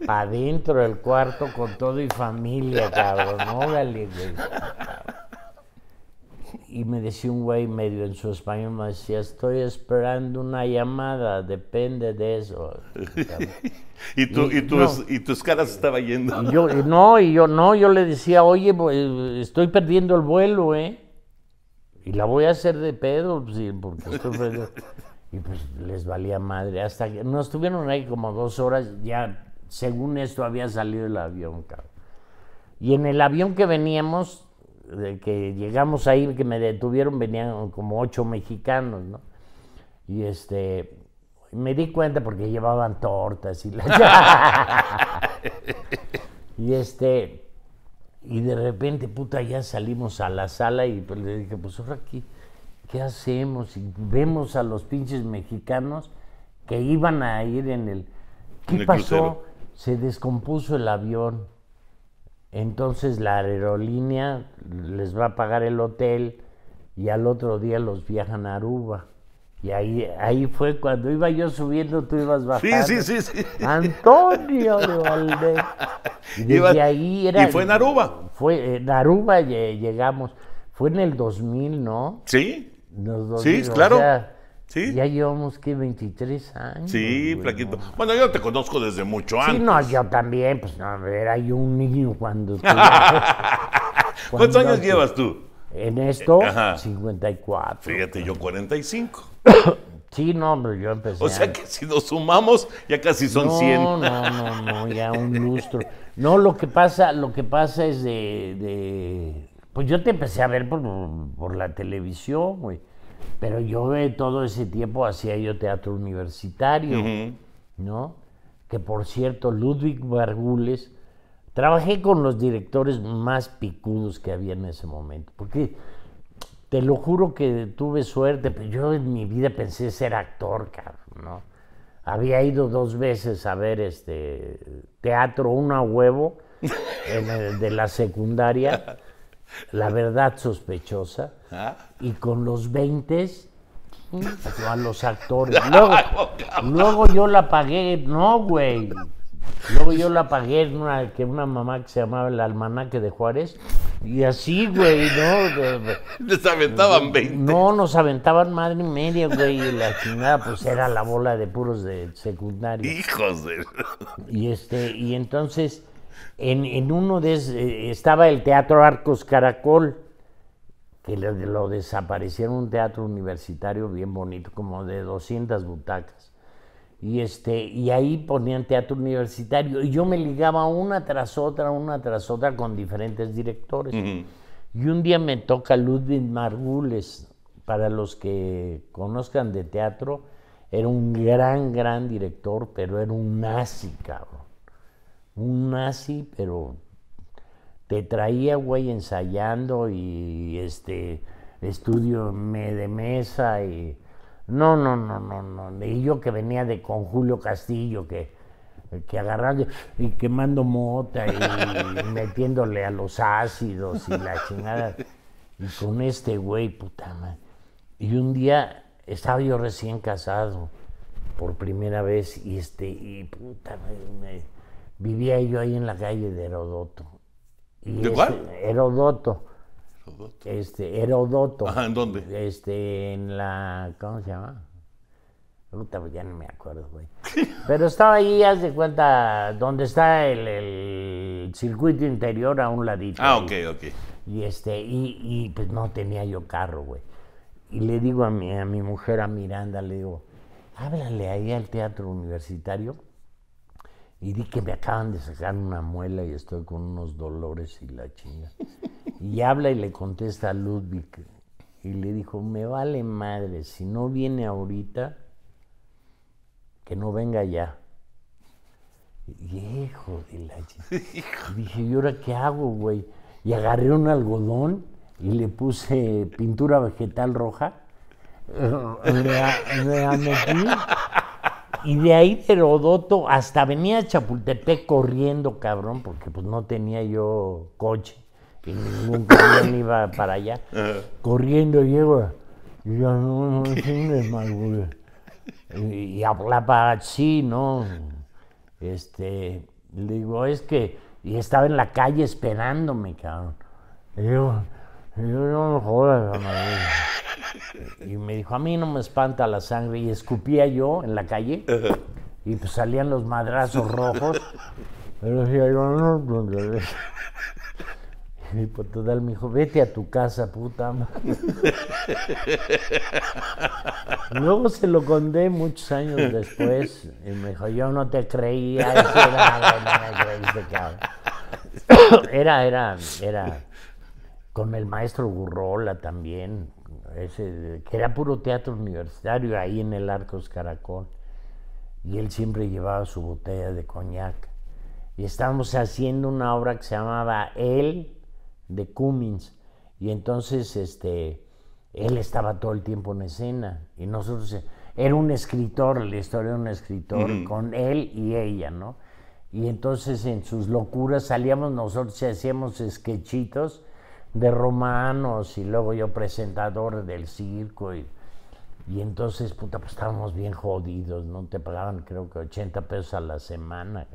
S1: Para adentro del cuarto con todo y familia, cabrón. No, y me decía un güey medio en su español, me decía, estoy esperando una llamada, depende de eso. y, tú, y, y, tú y, tus caras yendo. yo, no, y yo no, yo le decía, oye, eh, estoy perdiendo el vuelo, ¿eh? Y la voy a hacer de pedo, pues, porque estoy Y pues les valía madre. Hasta nos estuvieron ahí como dos horas, ya según esto había salido el avión, cabrón. Y en el avión que veníamos que llegamos ahí, que me detuvieron, venían como ocho mexicanos, ¿no? Y este, me di cuenta porque llevaban tortas y la... y este, y de repente, puta, ya salimos a la sala y pues, le dije, pues ahora aquí, ¿qué hacemos? Y vemos a los pinches mexicanos que iban a ir en el... ¿Qué pasó? Se descompuso el avión entonces la aerolínea les va a pagar el hotel y al otro día los viajan a Aruba. Y ahí, ahí fue cuando iba yo subiendo, tú ibas bajando. Sí, sí, sí. sí. Antonio de Valdez. Y ahí era. ¿Y fue en Aruba? Fue en Aruba llegamos. Fue en el 2000, ¿no?
S2: Sí. sí, claro.
S1: ¿Sí? Ya llevamos, ¿qué? 23 años. Sí, flaquito
S2: Bueno, yo te conozco desde mucho antes. Sí, no,
S1: yo también, pues no, ver, hay un niño cuando.
S2: ¿Cuántos años llevas tú? En esto, 54. Eh, Fíjate, yo 45.
S1: Sí, no, pero yo empecé. O sea que si nos sumamos, ya casi son 100. No, no, no, ya un lustro. No, lo que pasa, lo que pasa es de, Pues yo te empecé a ver por, por la televisión, güey. Pero yo de todo ese tiempo hacía yo teatro universitario, ¿no? Que por cierto, Ludwig Bargules, trabajé con los directores más picudos que había en ese momento, porque te lo juro que tuve suerte, pero yo en mi vida pensé ser actor, cabrón, ¿no? Había ido dos veces a ver este teatro, una huevo, de la secundaria. la verdad sospechosa, ah. y con los 20 a los actores. Luego, luego yo la pagué, no, güey. Luego yo la pagué una, que una mamá que se llamaba el almanaque de Juárez. Y así, güey, ¿no? Nos aventaban 20. No, nos aventaban madre y media, güey. Y la chingada, pues era la bola de puros de secundaria. Hijos de. Y este, y entonces en, uno de eh, estaba el Teatro Arcos Caracol, que lo desaparecieron, un teatro universitario bien bonito, como de 200 butacas. Y, este, y ahí ponían teatro universitario. Y yo me ligaba una tras otra, una tras otra con diferentes directores. Y un día me toca Ludwig Margules. Para los que conozcan de teatro, era un gran, gran director, pero era un nazi, cabrón un nazi, pero te traía, güey, ensayando y este estudio me de mesa y no, no, no, no, no. Y yo que venía de con Julio Castillo, que, que y quemando mota y metiéndole a los ácidos y la chingada. Y con este güey, puta madre. Y un día estaba yo recién casado por primera vez y este, y puta madre, vivía yo ahí en la calle de Herodoto. ¿De este, cuál? Herodoto. Herodoto. Este, Ajá, ¿en dónde? Este, en la, ¿cómo se llama? Pues ya no me acuerdo, güey. Pero estaba ahí, haz de cuenta, donde está el, circuito interior a un ladito. Ah, ok, ok. Y, este, y, pues no tenía yo carro, güey. Y le digo a mi, a mi mujer, a Miranda, le digo, háblale ahí al teatro universitario y di que me acaban de sacar una muela y estoy con unos dolores y la chinga. Y habla y le contesta a Ludwig y le dijo, me vale madre, si no viene ahorita, que no venga ya. Hijo de la chinga. Dije, ¿y ahora qué hago, güey? Y agarré un algodón y le puse pintura vegetal roja. Y de ahí de Herodoto hasta venía a Chapultepec corriendo, cabrón, porque pues no tenía yo coche y ningún cabrón iba para allá. Ah. Corriendo llego y yo no, no, no, y hablaba así, ¿no? Este, le digo, es que, y estaba en la calle esperándome, cabrón. Y yo, yo no jodas, Y me dijo, a mí no me espanta la sangre. Y escupía yo en la calle. Y pues salían los madrazos rojos. Y mi pues, total me dijo, vete a tu casa, puta Luego se lo conté muchos años después. Y me dijo, yo no te creía. era, este Era, era, era. Con el maestro Gurrola también que era puro teatro universitario ahí en el Arcos Caracol. Y él siempre llevaba su botella de coñac. Y estábamos haciendo una obra que se llamaba Él de Cummins. Y entonces este, él estaba todo el tiempo en escena. Y nosotros, eh, era un escritor, la historia de un escritor, con él y ella, ¿no? Y entonces en sus locuras salíamos nosotros y hacíamos sketchitos de romanos y luego yo presentador del circo y, y entonces, puta, pues estábamos bien jodidos, ¿no? Te pagaban creo que 80 pesos a la semana,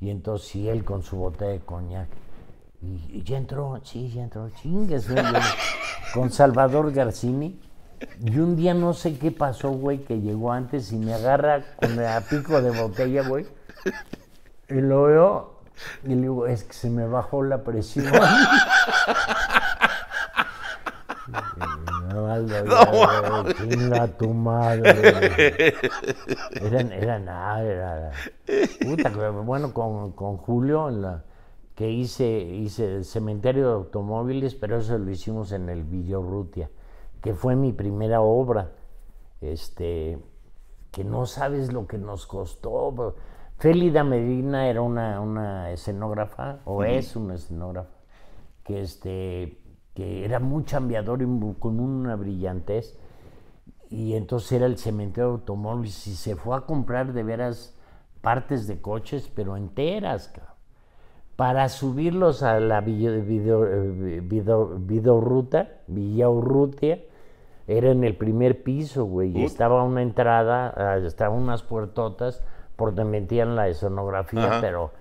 S1: Y entonces, y él con su botella de coñac. Y, ya entró, sí, ya entró, chingues, con Salvador Garcini. Y un día no sé qué pasó, güey, que llegó antes y me agarra con el pico de botella, güey. Y lo veo y le digo, es que se me bajó la presión. no, tu madre. Era, era nada, era, Puta, bueno, con, con Julio, la, que hice, hice el cementerio de automóviles, pero eso lo hicimos en el Rutia, que fue mi primera obra. Este, que no sabes lo que nos costó. Félida Medina era una, escenógrafa, o es una escenógrafa, que, este, que era muy chambeador y con una brillantez. Y entonces era el cementerio de automóviles y se fue a comprar de veras partes de coches, pero enteras, para subirlos a la Villa Villaurrutia, era en el primer piso, güey, y estaba una entrada, ah, estaban unas puertotas porque metían la escenografía, pero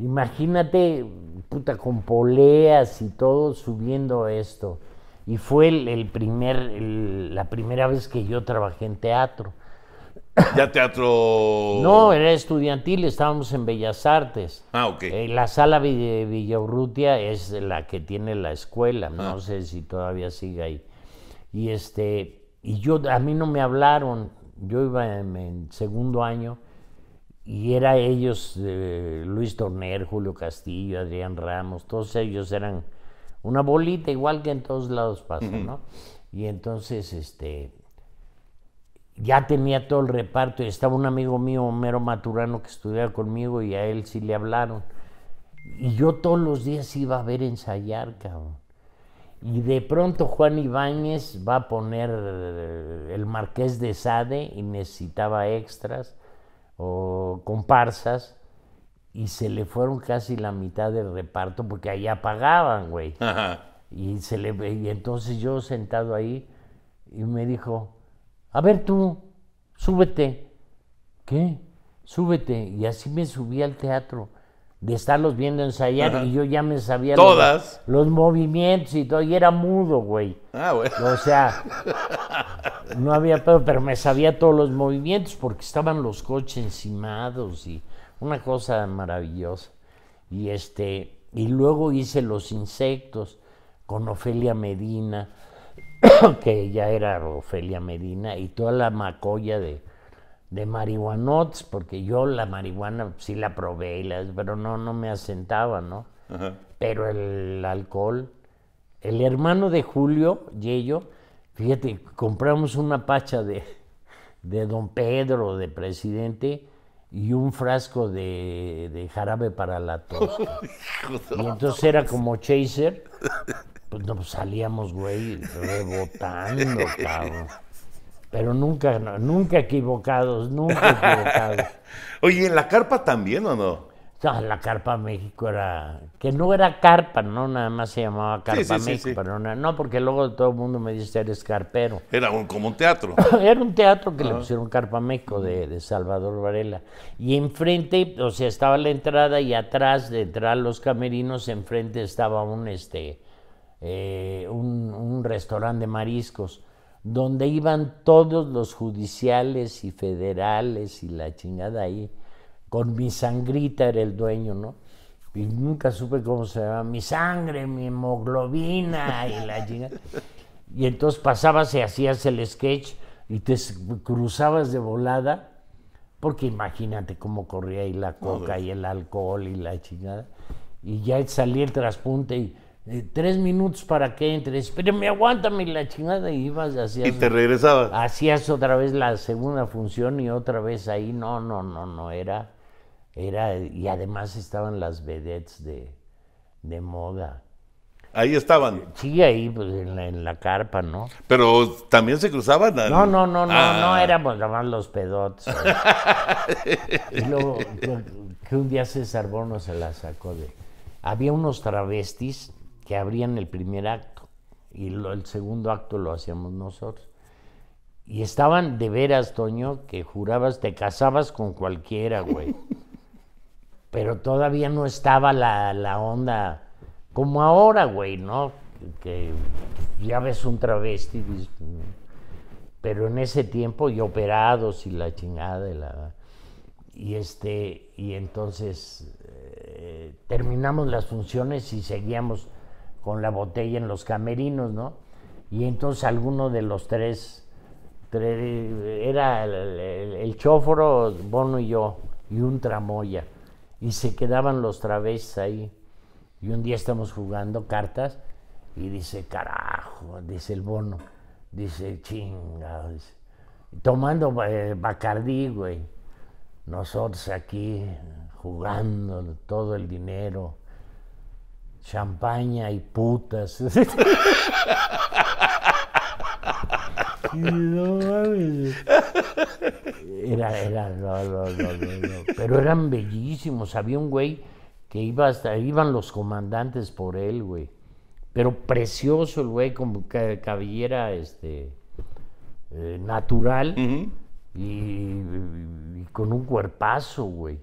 S1: imagínate, puta, con poleas y todo subiendo esto. Y fue el, primer, la primera vez que yo trabajé en teatro.
S2: ¿Ya teatro?
S1: No, era estudiantil, estábamos en Bellas Artes. Ah, ok. Eh, la sala de Villaurrutia es la que tiene la escuela, no ah. sé si todavía sigue ahí. Y este, y yo, a mí no me hablaron, yo iba en segundo año y era ellos, eh, Luis Torner, Julio Castillo, Adrián Ramos, todos ellos eran una bolita igual que en todos lados pasa, ¿no? Y entonces, este, ya tenía todo el reparto, estaba un amigo mío, Homero Maturano, que estudiaba conmigo y a él sí le hablaron. Y yo todos los días iba a ver ensayar, cabrón. Y de pronto Juan Ibáñez va a poner eh, el Marqués de Sade y necesitaba extras o comparsas y se le fueron casi la mitad del reparto porque allá pagaban, güey. Y, se le, y entonces yo sentado ahí y me dijo, a ver tú, súbete. ¿Qué? Súbete. Y así me subí al teatro de estarlos viendo ensayar y yo ya me sabía todos Los, movimientos y todo, y era mudo, güey. Ah, güey. O sea, no había pedo, pero me sabía todos los movimientos porque estaban los coches encimados y una cosa maravillosa. Y este, y luego hice Los Insectos con Ofelia Medina, que ya era Ofelia Medina, y toda la macolla de de marihuanots, porque yo la marihuana sí la probé, y pero no, no me asentaba, ¿no? Pero el alcohol, el hermano de Julio, Yello, fíjate, compramos una pacha de, de Don Pedro, de presidente, y un frasco de, jarabe para la tos. y entonces era como chaser, pues no, pues salíamos, güey, rebotando, cabrón pero nunca, nunca equivocados, nunca equivocados. Oye, ¿en la carpa también o no? la Carpa México era. que no era Carpa, ¿no? Nada más se llamaba Carpa México. pero no, porque luego todo el mundo me dice eres carpero. Era un, como un teatro. era un teatro que le ah. pusieron Carpa México de, Salvador Varela. Y enfrente, o sea, estaba la entrada y atrás, detrás los camerinos, enfrente estaba un, este, eh, un restaurante de mariscos donde iban todos los judiciales y federales y la chingada ahí, con mi sangrita era el dueño, ¿no? Y nunca supe cómo se llamaba, mi sangre, mi hemoglobina y la chingada. Y entonces pasabas y hacías el sketch y te cruzabas de volada, porque imagínate cómo corría ahí la coca y el alcohol y la chingada. Y ya salía el traspunte y tres minutos para que entres, pero me aguántame la chingada y ibas hacia. y te regresabas. Hacías otra vez la segunda función y otra vez ahí, no, no, no, no, era, era, y además estaban las vedettes de, moda. Ahí estaban. Sí, ahí, pues en la, carpa, ¿no? Pero también se cruzaban. No, no, no, no, no, éramos ah. pues, los pedotes. y luego, que un día César Bono se la sacó de. Había unos travestis que abrían el primer acto y el segundo acto lo hacíamos nosotros. Y estaban de veras, Toño, que jurabas, te casabas con cualquiera, güey. Pero todavía no estaba la, onda como ahora, güey, ¿no? Que, ya ves un travesti. Pero en ese tiempo, y operados y la chingada la. Y, este, y entonces eh, terminamos las funciones y seguíamos con la botella en los camerinos, ¿no? Y entonces alguno de los tres, era el, el, Bono y yo, y un tramoya, y se quedaban los traveses ahí. Y un día estamos jugando cartas y dice, carajo, dice el Bono, dice, chinga, tomando eh, Bacardí, güey. Nosotros aquí jugando todo el dinero champaña y putas. Era, era, Pero eran bellísimos. Había un güey que iba hasta, iban los comandantes por él, güey. Pero precioso el güey, con cabellera este, eh, natural y, con un cuerpazo, güey.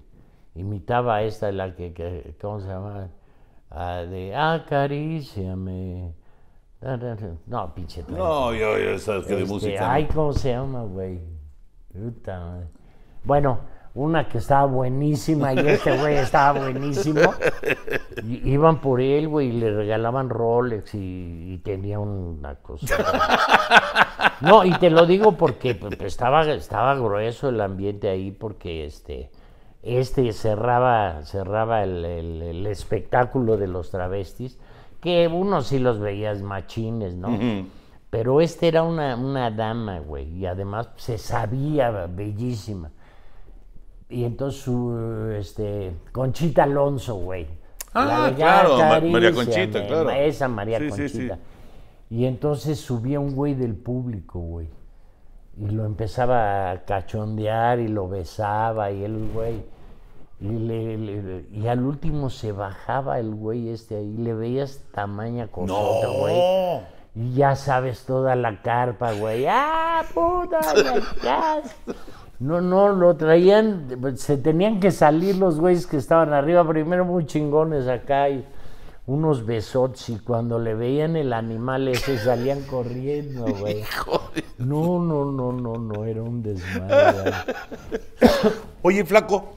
S1: Imitaba a esta, la que, ¿cómo se llamaba? ah, de acaríciame. Ah, no, pinche No, yo, yo, sabes que de este, música. Ay, ¿cómo se llama, güey? Puta Bueno, una que estaba buenísima y este güey estaba buenísimo. iban por él, güey, y le regalaban Rolex y, tenía una cosa. no, y te lo digo porque pues, estaba, estaba grueso el ambiente ahí, porque este este cerraba, cerraba el, espectáculo de los travestis, que uno sí los veías machines, ¿no? Pero este era una, una dama, güey, y además se sabía bellísima. Y entonces este, Conchita Alonso, güey. Ah, claro, María Conchita, claro. Esa María Conchita. Y entonces subía un güey del público, güey. Y lo empezaba a cachondear y lo besaba y él, güey y al último se bajaba el güey este ahí, le veías tamaña cosita, güey. Y ya sabes toda la carpa, güey. ¡Ah, puta! no, no, lo traían, se tenían que salir los güeyes que estaban arriba, primero muy chingones acá y unos besots y cuando le veían el animal ese salían corriendo, güey. No, no, no, no, no, era un desmadre. Oye,
S2: flaco,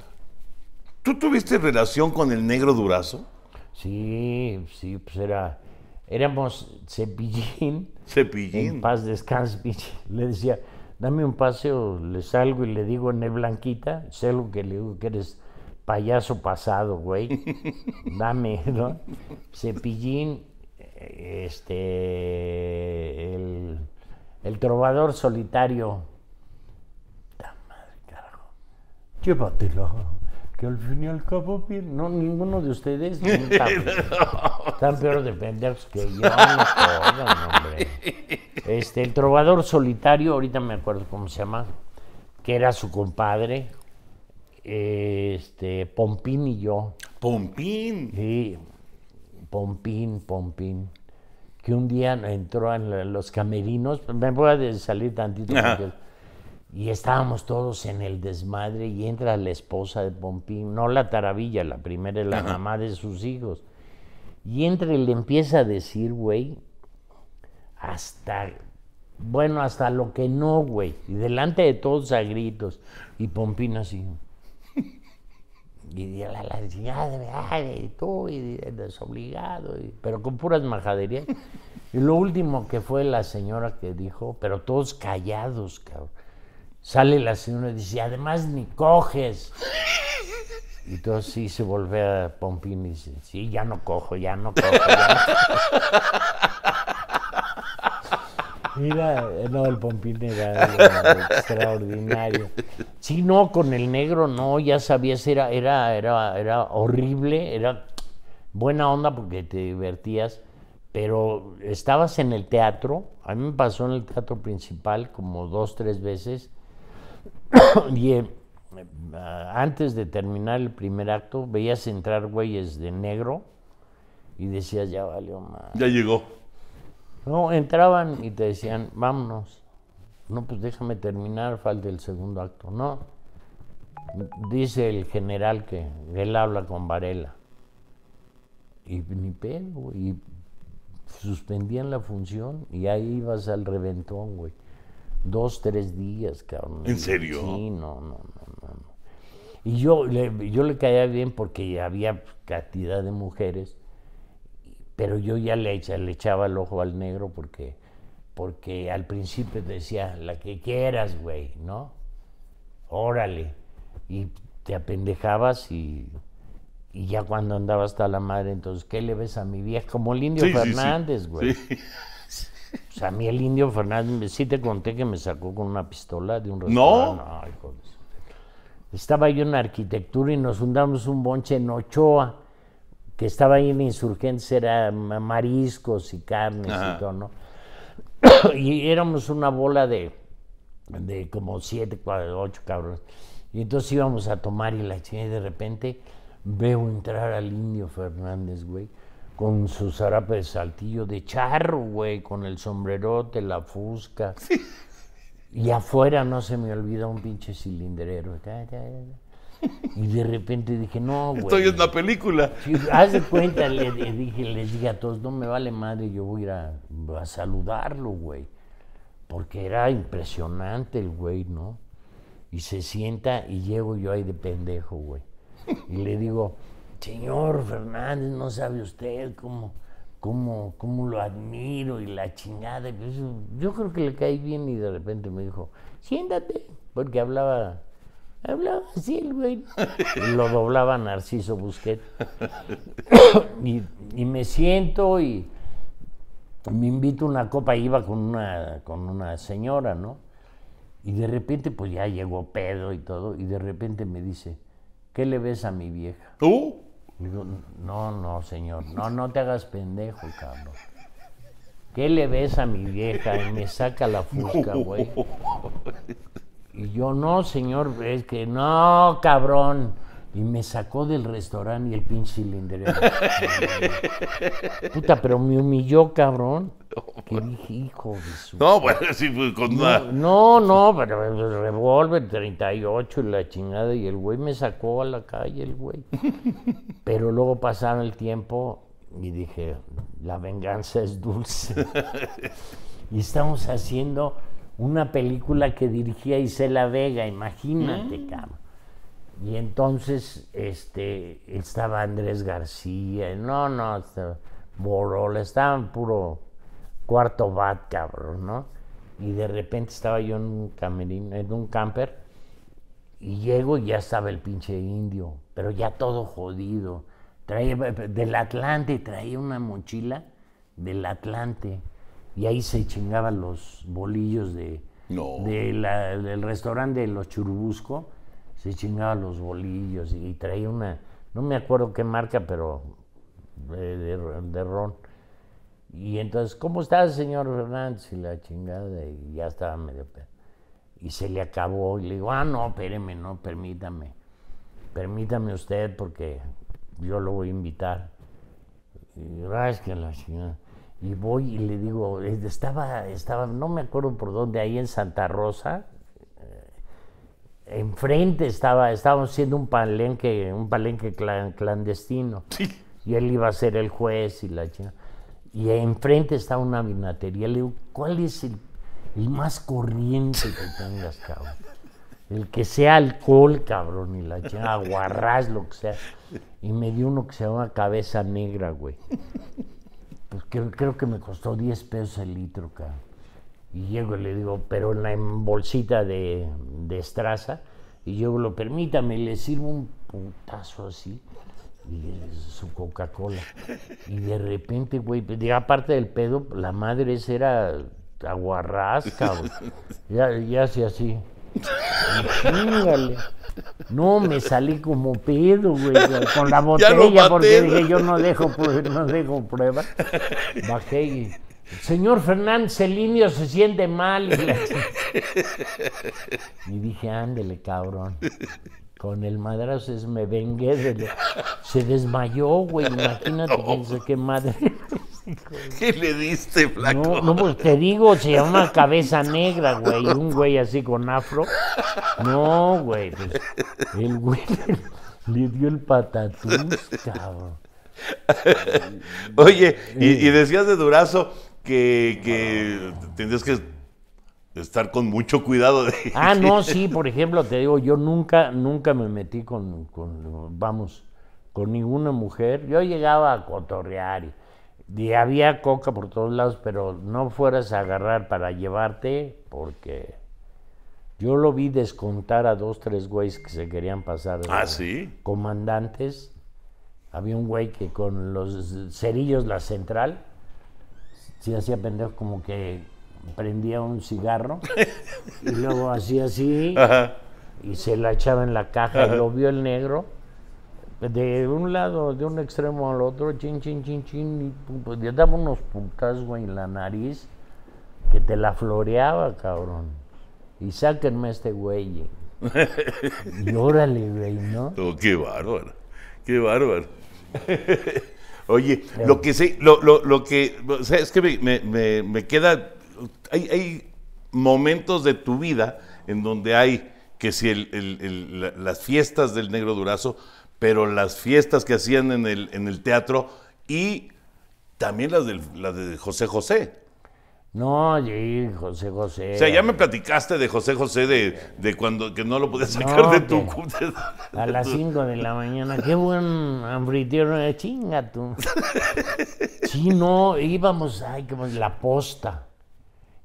S2: ¿Tú tuviste relación con el negro Durazo? Sí,
S1: sí, pues era. Éramos cepillín. Cepillín. En paz descanse, Le decía, dame un paseo, le salgo y le digo, en el blanquita, sé lo que le digo que eres payaso pasado, güey. Dame, ¿no? Cepillín, este. El, trovador solitario. madre, carajo! Llévatelo que al fin y al cabo, no, ninguno de ustedes tan peor de que yo, Este, el trovador solitario, ahorita me acuerdo cómo se llama, que era su compadre, este, Pompín y yo. Pompín. Sí, Pompín, Pompín. Que un día entró en los camerinos, me voy a salir tantito y estábamos todos en el desmadre y entra la esposa de Pompín, no la taravilla, la primera es la mamá de sus hijos. Y entra y le empieza a decir, güey, hasta, bueno, hasta lo que no, güey. Y delante de todos a gritos. Y Pompín así. Y la la y tú, y desobligado, pero con puras majaderías. Y lo último que fue la señora que dijo, pero todos callados, cabrón. Sale la señora y dice, además ni coges. Y todo sí se vuelve a Pompín y dice, sí, ya no cojo, ya no cojo. Mira, eh, no, el Pompín era, extraordinario. Sí, no, con el negro no, ya sabías, era, era, era, era horrible, era buena onda porque te divertías, pero estabas en el teatro, a mí me pasó en el teatro principal como dos, tres veces, y eh, antes de terminar el primer acto, veías entrar güeyes de negro y decías, ya valió más. Ya llegó. No, entraban y te decían, vámonos. No, pues déjame terminar, falta el segundo acto. No. Dice el general que él habla con Varela. Y ni güey. y suspendían la función y ahí ibas al reventón, güey. Dos, tres días, cabrón. ¿En serio? Sí, no, no, no. no. Y yo le, yo le caía bien porque había cantidad de mujeres, pero yo ya le, le echaba el ojo al negro porque, porque al principio te decía, la que quieras, güey, ¿no? Órale. Y te apendejabas y, ya cuando andaba hasta la madre, entonces, ¿qué le ves a mi vieja? Como el indio Fernández, güey. sí. O sea, a mí el indio Fernández, sí te conté que me sacó con una pistola de un restaurante. No. Estaba yo en arquitectura y nos fundamos un bonche en Ochoa, que estaba ahí en Insurgentes, era mariscos y carnes y todo, ¿no? y éramos una bola de, como siete, cuatro, ocho cabrones. Y entonces íbamos a tomar y la y de repente veo entrar al indio Fernández, güey con su zarape de saltillo de charro, güey, con el sombrerote, la fusca. Y afuera no se me olvida un pinche cilindrero. Y de repente dije, no, güey. Estoy en la película. Hace haz cuenta, le, dije, les dije a todos, no me vale madre, yo voy a ir a saludarlo, güey. Porque era impresionante el güey, ¿no? Y se sienta y llego yo ahí de pendejo, güey. Y le digo, señor Fernández, no sabe usted cómo, lo admiro y la chingada. Pues, yo, creo que le caí bien y de repente me dijo, siéntate, porque hablaba, hablaba así el güey. lo doblaba Narciso Busquet. y, me siento y me invito a una copa, iba con una, con una señora, ¿no? Y de repente, pues ya llegó pedo y todo, y de repente me dice, ¿qué le ves a mi vieja? ¿Tú? no, no, señor, no, no te hagas pendejo, cabrón. ¿Qué le ves a mi vieja? Y me saca la fusca, güey. Y yo, no, señor, es que no, cabrón y me sacó del restaurante y el pinche cilindro. Puta, pero me humilló, cabrón. No, dije, hijo de su... No, pues sí fue con no, No, no, pero el revólver 38 y la chingada. Y el güey me sacó a la calle, el güey. pero luego pasaron el tiempo y dije, la venganza es dulce. y estamos haciendo una película que dirigía Isela Vega, imagínate, mm. cabrón. Y entonces este, estaba Andrés García, no, no, este, estaba, tan puro cuarto bat, cabrón, ¿no? Y de repente estaba yo en un camerino, en un camper, y llego y ya estaba el pinche indio, pero ya todo jodido. Traía, del Atlante, traía una mochila del Atlante, y ahí se chingaban los bolillos de, del restaurante de los Churubusco se chingaba los bolillos y, traía una, no me acuerdo qué marca, pero eh, de, ron. Y entonces, ¿cómo está el señor Fernández? Y la chingada, y ya estaba medio Y se le acabó, y le digo, ah, no, espéreme, no, permítame, permítame usted, porque yo lo voy a invitar. Y Y voy y le digo, estaba, estaba, no me acuerdo por dónde, ahí en Santa Rosa, enfrente estaba, estábamos haciendo un palenque, un palenque clandestino. Y él iba a ser el juez y la china. Y enfrente estaba una minatería. Le digo, ¿cuál es el, más corriente que tengas, cabrón? El que sea alcohol, cabrón, y la china, aguarrás, lo que sea. Y me dio uno que se llama cabeza negra, güey. Pues creo que me costó 10 pesos el litro, cabrón. Y llego y le digo, pero en la bolsita de, de estraza. Y yo lo permítame, le sirvo un putazo así. Y su Coca-Cola. Y de repente, güey, aparte del pedo, la madre esa era aguarrasca, güey. Ya, ya así. No, me salí como pedo, güey, con la botella, porque dije, yo no dejo, pues, no dejo prueba Bajé y señor Fernández indio se siente mal. Y dije, ándele, cabrón. Con el madrazo me vengué. De Se desmayó, güey. Imagínate qué madre. ¿Qué le diste, flaco? No, no, pues te digo, se llama cabeza negra, güey. Un güey así con afro. No, güey. Pues, el güey le, dio el patatús, cabrón. Oye,
S2: y, decías de Durazo, que, tendrías que estar con mucho cuidado. De... Ah, no, sí, por
S1: ejemplo, te digo, yo nunca, nunca me metí con, vamos, con ninguna mujer. Yo llegaba a cotorrear y, había coca por todos lados, pero no fueras a agarrar para llevarte, porque yo lo vi descontar a dos, tres güeyes que se querían pasar. Ah, sí. Comandantes. Había un güey que con los cerillos, la central sí hacía pendejos como que prendía un cigarro y luego hacía así y se la echaba en la caja y lo vio el negro. De un lado, de un extremo al otro, chin, chin, chin, chin, y pues, daba unos puntazos, güey, en la nariz que te la floreaba, cabrón. Y sáquenme a este güey.
S2: y
S1: órale, güey, ¿no?
S2: qué bárbaro, qué bárbaro. Oye, lo que sí, lo, que, es que me, me, me queda, hay, hay, momentos de tu vida en donde hay que si las fiestas del negro durazo, pero las fiestas que hacían en el, en el teatro y también las, del, las de José José.
S1: No, y José José. O sea, ya me
S2: platicaste de José José de, de cuando que no lo podías sacar de tu
S1: A las 5 de la mañana, qué buen anfitrión de eh, chinga tú. sí, no, íbamos, ay, la posta.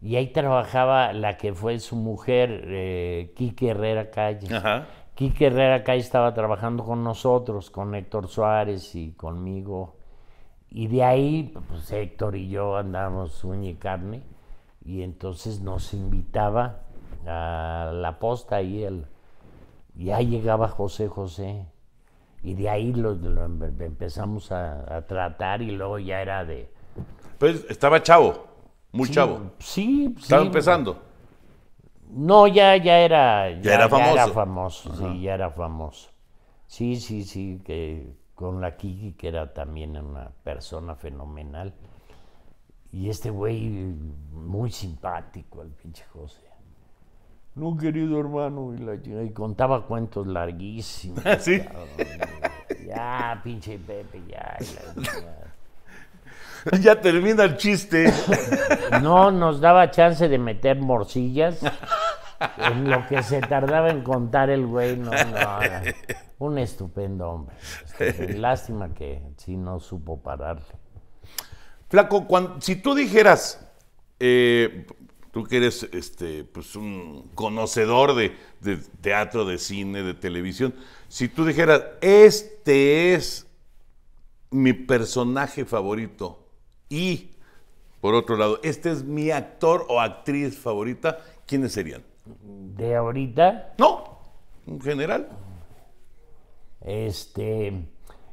S1: Y ahí trabajaba la que fue su mujer, eh, Quique Herrera Calle. Ajá. Quique Herrera Calle estaba trabajando con nosotros, con Héctor Suárez y conmigo y de ahí, pues Héctor y yo andábamos uña y carne, y entonces nos invitaba a la posta y él. ya llegaba José José, y de ahí lo, empezamos a, tratar, y luego ya era de.
S2: Pues estaba chavo, muy chavo. Sí, sí. Estaba empezando.
S1: No, ya, ya era. Ya, era famoso. Ya era famoso, sí, ya era famoso. Sí, sí, sí, que con la Kiki, que era también una persona fenomenal. Y este güey, muy simpático, el pinche José. No, querido hermano, y, la, y contaba cuentos larguísimos. ¿Sí? ya, pinche Pepe, ya, ya. termina el chiste. No nos daba chance de meter morcillas en lo que se tardaba en contar el güey. No, no. Un estupendo hombre. Lástima que si no supo pararle.
S2: Flaco, si tú dijeras, eh, tú que eres este, pues un conocedor de, de, teatro, de cine, de televisión, si tú dijeras, este es mi personaje favorito y, por otro lado, este es mi actor o actriz favorita,
S1: ¿quiénes serían? ¿De ahorita? No, en general. Este,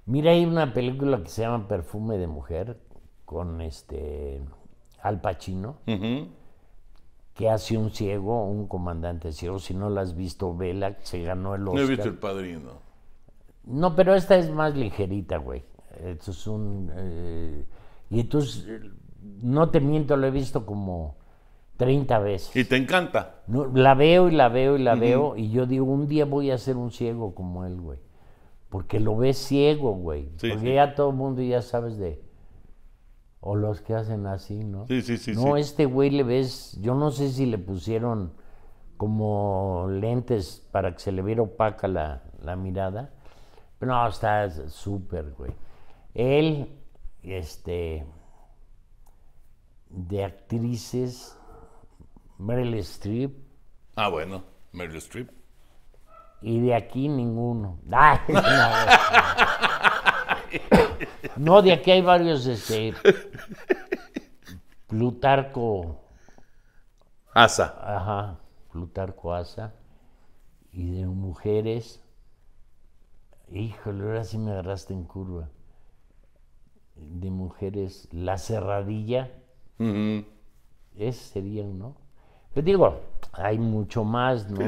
S1: mira, hay una película que se llama Perfume de Mujer con este Al Pacino, que hace un ciego, un comandante ciego. Si no la has visto, vela, se ganó el Oscar. No he visto El Padrino. No, pero esta es más ligerita, güey. Esto es un... Eh, y entonces, no te miento, lo he visto como 30 veces. ¿Y te encanta? No, la veo y la veo y la veo y yo digo, un día voy a ser un ciego como él, güey. Porque lo ves ciego, güey. porque ya todo el mundo ya sabes de. O los que hacen así, ¿no? Sí, sí, sí. No, este güey le ves. Yo no sé si le pusieron como lentes para que se le viera opaca la, la mirada. Pero no, está súper, güey. Él, este. De actrices. Meryl Streep. Ah, bueno, Meryl Streep y de aquí ninguno. no. de aquí hay varios, decir este, Plutarco. Asa. Ajá, Plutarco Asa. Y de mujeres, híjole, ahora sí me agarraste en curva. De mujeres, la cerradilla. Ese sería, uno. Pero digo, hay mucho más, ¿no?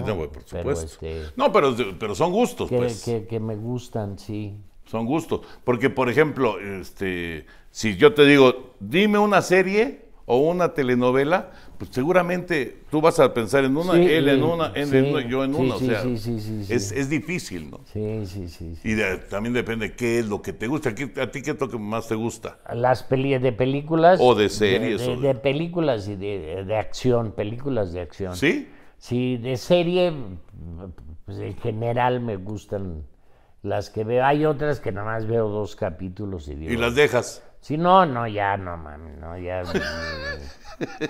S1: Pero este,
S2: no, pero, pero, son gustos, que, pues. Que, que, me gustan, sí. Son gustos. Porque, por ejemplo, este, si yo te digo, dime una serie o una telenovela pues seguramente tú vas a pensar en una, él en una, en una, yo en una. O sea, es, difícil, ¿no? Sí, sí, sí. Y también depende qué es lo que te gusta. ¿A ti qué es lo que más te gusta?
S1: Las películas. de películas. O de series. De, películas y de, acción, películas de acción. ¿Sí? Sí, de serie, pues en general me gustan las que veo. Hay otras que nada más veo dos capítulos y digo... ¿Y las dejas? Si no, no, ya, no, mami, no, ya.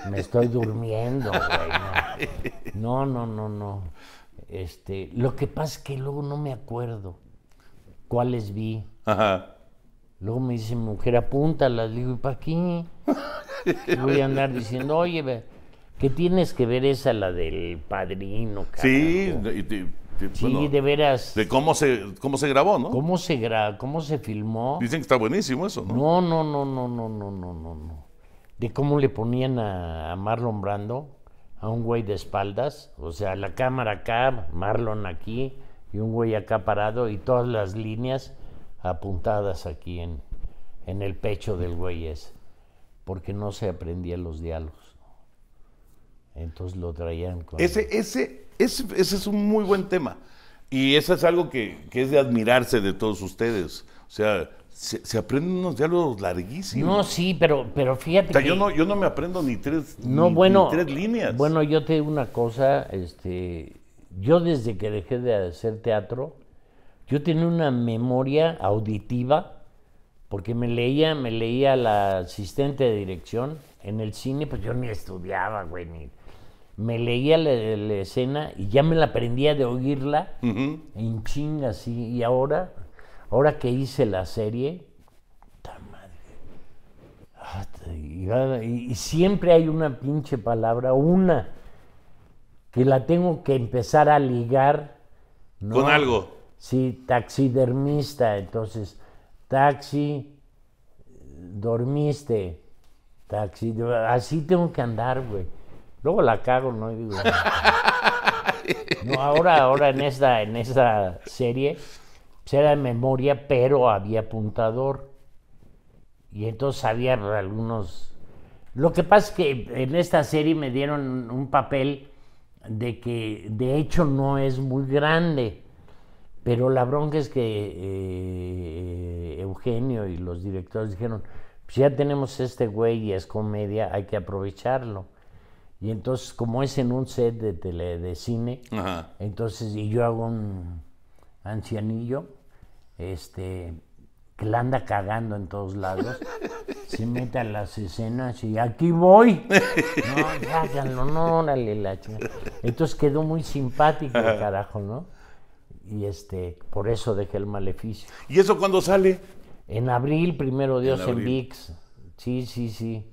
S1: Me, estoy durmiendo, güey. No. no, no, no, Este, lo que pasa es que luego no me acuerdo cuáles vi. Ajá. Luego me dice, mujer, apúntalas. Le digo, ¿y para qué? Voy a andar diciendo, oye, ¿qué tienes que ver esa, la del padrino? Carajo?
S2: Sí, y y sí, de
S1: veras. De cómo se, cómo se grabó, ¿no? Cómo se, gra cómo se filmó.
S2: Dicen que está buenísimo eso,
S1: ¿no? No, no, no, no, no, no, no, no. De cómo le ponían a, Marlon Brando, a un güey de espaldas. O sea, la cámara acá, Marlon aquí, y un güey acá parado, y todas las líneas apuntadas aquí en, en el pecho del güey ese. Porque no se aprendían los diálogos. Entonces lo traían con. Ese,
S2: ese ese, es un muy buen tema. Y eso es algo que, es de admirarse de todos ustedes. O sea, se, aprenden unos diálogos larguísimos.
S1: No, sí, pero, pero fíjate. O sea, yo, no,
S2: yo no me aprendo ni tres, tres
S1: líneas. Bueno, yo te digo una cosa. Este, yo desde que dejé de hacer teatro, yo tenía una memoria auditiva, porque me leía, me leía la asistente de dirección en el cine, pues yo ni estudiaba, güey, ni me leía la, escena y ya me la aprendía de oírla
S3: en
S1: chinga así. Y ahora, ahora que hice la serie, ah, Y, siempre hay una pinche palabra, una, que la tengo que empezar a ligar. Con algo. Sí, taxidermista, entonces, taxi, dormiste, taxi, así tengo que andar, güey. Luego la cago, ¿no? digo, no, ahora, ahora en esta, en esta serie será pues era de memoria, pero había apuntador. Y entonces había algunos. Lo que pasa es que en esta serie me dieron un papel de que de hecho no es muy grande. Pero la bronca es que eh, Eugenio y los directores dijeron, pues ya tenemos este güey y es comedia, hay que aprovecharlo. Y entonces, como es en un set de tele, de cine, entonces, y yo hago un ancianillo, este, que la anda cagando en todos lados, se mete a las escenas y aquí voy. No, háganlo, no, órale la chingada. Entonces quedó muy simpático, el carajo, ¿no? Y este, por eso dejé el maleficio. ¿Y eso cuándo sale? En abril, primero Dios, en VIX. Sí, sí, sí.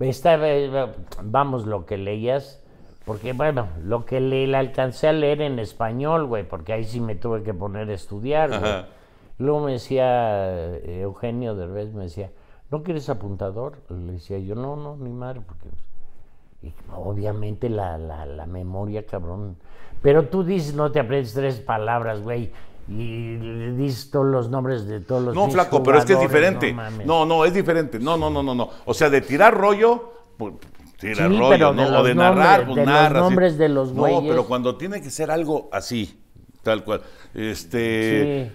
S1: Esta, eh, vamos, lo que leías, porque bueno, lo que le, alcancé a leer en español, güey, porque ahí sí me tuve que poner a estudiar, Luego me decía eh, Eugenio Derbez, me decía, ¿no quieres apuntador? Le decía yo, no, no, ni madre, porque obviamente la, la, la memoria, cabrón. Pero tú dices, no te aprendes tres palabras, güey y dices todos los nombres de todos los No, flaco, pero es que es diferente.
S2: No, no, es diferente. No, no, no, no, no. O sea, de tirar rollo, pues, tirar rollo, ¿no? De o de narrar, pues, nombres, de Los nombres güeyes. No, pero cuando tiene que ser algo así, tal cual. Este. Eh,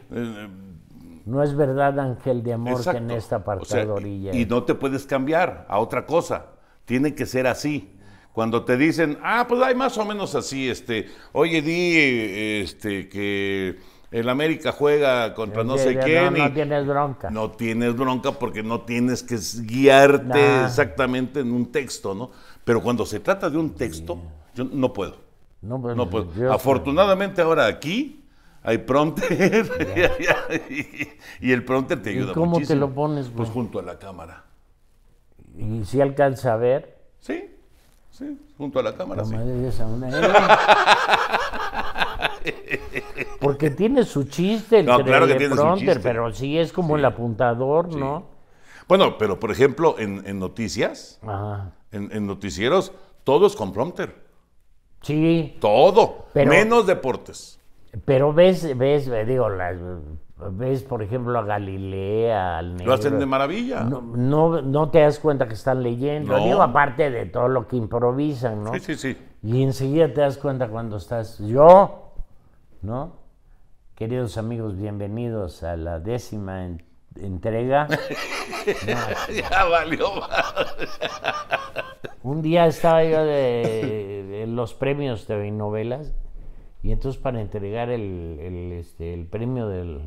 S1: no es verdad, Ángel de Amor, que en esta parte de Orilla y, y
S2: ¿eh? no te puedes cambiar a otra cosa. Tiene que ser así cuando te dicen, ah, pues hay más o menos así, este, oye, di, este, que el América juega contra no, sé quién. No, tienes bronca. No tienes bronca porque no tienes que guiarte exactamente en un texto, ¿no? Pero cuando se trata de un texto, yo no puedo. No, pues, puedo. Afortunadamente ahora aquí hay prompter y, el prompter te ayuda ¿Y cómo te lo pones? Pues? pues junto a la cámara.
S1: ¿Y si alcanza a ver? Sí,
S2: sí, junto a la cámara, sí.
S1: Porque tiene su chiste el que tiene pero sí es como el apuntador, ¿no?
S2: Bueno, pero por ejemplo, en, noticias, En, noticieros, todo es con prompter.
S1: Sí. Todo. menos deportes. Pero ves, ves, eh, digo, ves, por ejemplo, a Galilea, al Lo hacen de maravilla. No, no, te das cuenta que están leyendo. Digo, aparte de todo lo que improvisan, ¿no? Sí, sí, sí. Y enseguida te das cuenta cuando estás yo, ¿no? Queridos amigos, bienvenidos a la décima entrega. ya valió Un día estaba yo de, los premios de novelas y entonces para entregar el, este, el premio del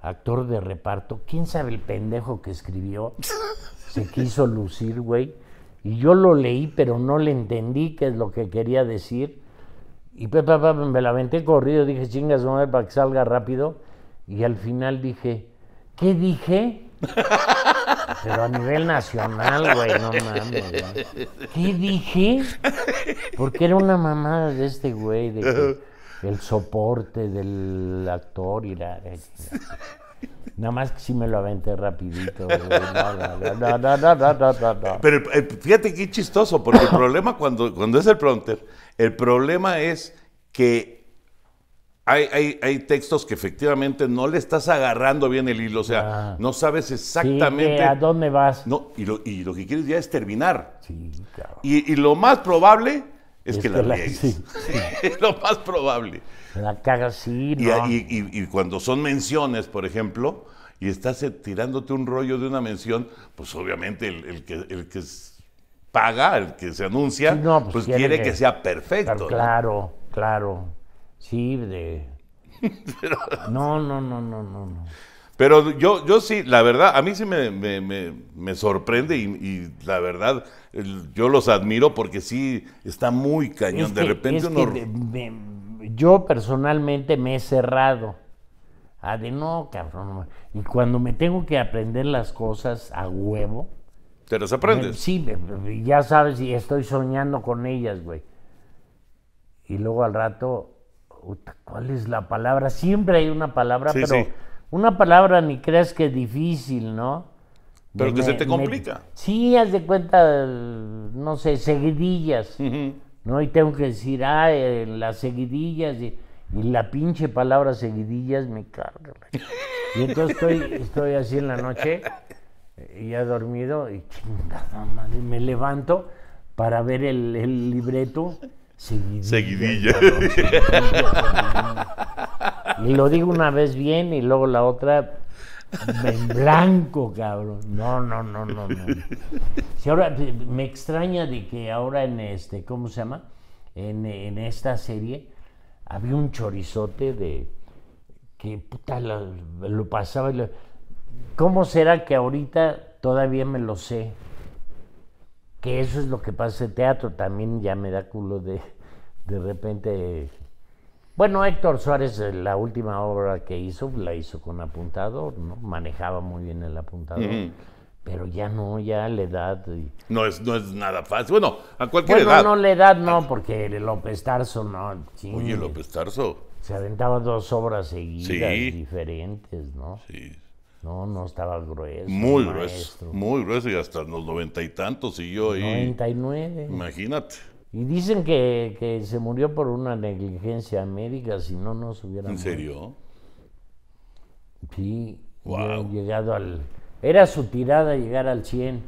S1: actor de reparto, quién sabe el pendejo que escribió, se quiso lucir, güey. Y yo lo leí, pero no le entendí qué es lo que quería decir. Y me la aventé corrido, dije, chingas, ver para que salga rápido. Y al final dije, ¿qué dije? Pero a nivel nacional, güey, no mames, ¿Qué dije? Porque era una mamada de este güey, de el soporte del actor y la... Eh, Nada más que si me lo aventé rapidito.
S2: Pero eh, fíjate qué chistoso, porque el problema cuando, cuando es el prompter, el problema es que hay, textos que efectivamente no le estás agarrando bien el hilo, o sea, ah. no sabes exactamente... ¿A
S1: dónde vas? No, y lo,
S2: que quieres ya es terminar. Sí, claro. y, y lo más probable es, que, la, la Sí, lo más probable.
S1: La cagas, sí, ¿no?
S2: Y, cuando son menciones, por ejemplo, y estás eh, tirándote un rollo de una mención, pues obviamente el, que, el que paga, el que se anuncia, pues, pues quiere, que, sea perfecto.
S1: Claro, claro. Sí, de... No, no, no, no, no, no.
S2: Pero yo, yo sí, la verdad, a mí sí me, sorprende y, la verdad, yo los admiro porque sí está muy cañón. de repente uno...
S1: yo personalmente me he cerrado. A de no, cabrón. Y cuando me tengo que aprender las cosas a huevo.
S2: ¿Te las aprendes? sí,
S1: ya sabes, y estoy soñando con ellas, güey. Y luego al rato, ¿cuál es la palabra? Siempre hay una palabra, pero. Una palabra ni creas que es difícil, ¿no? Pero que se te complica. sí, haz de cuenta, no sé, seguidillas, ¿no? Y tengo que decir, ah, las seguidillas, y, la pinche palabra seguidillas me carga. y entonces estoy, estoy así en la noche, y eh, ya dormido, y chingada madre, me levanto para ver el, el libreto. Seguidilla. Seguidilla. Y lo digo una vez bien y luego la otra en blanco, cabrón. No, no, no, no, no. ahora eh, me extraña de que ahora en este, ¿cómo se llama? En, esta serie había un chorizote de que puta lo, pasaba y ¿Cómo será que ahorita todavía me lo sé? Que eso es lo que pasa en teatro, también ya me da culo de de repente bueno, Héctor Suárez, eh, la última obra que hizo, la hizo con apuntador, ¿no? Manejaba muy bien el apuntador. Pero ya no, ya la edad. No, es, no es nada fácil. Bueno, a cualquier bueno, edad. No, la edad no, porque López Tarso no. Oye, López Tarso. Se aventaba dos obras seguidas, diferentes, ¿no? Sí. No, no estaba grueso. Muy grueso. Muy grueso y hasta los
S2: noventa y tantos siguió ahí. nueve... Imagínate.
S1: Y dicen que, que se murió por una negligencia médica, si no no se hubieran... ¿En serio? Sí. Wow. Llegado al... Era su tirada llegar al 100.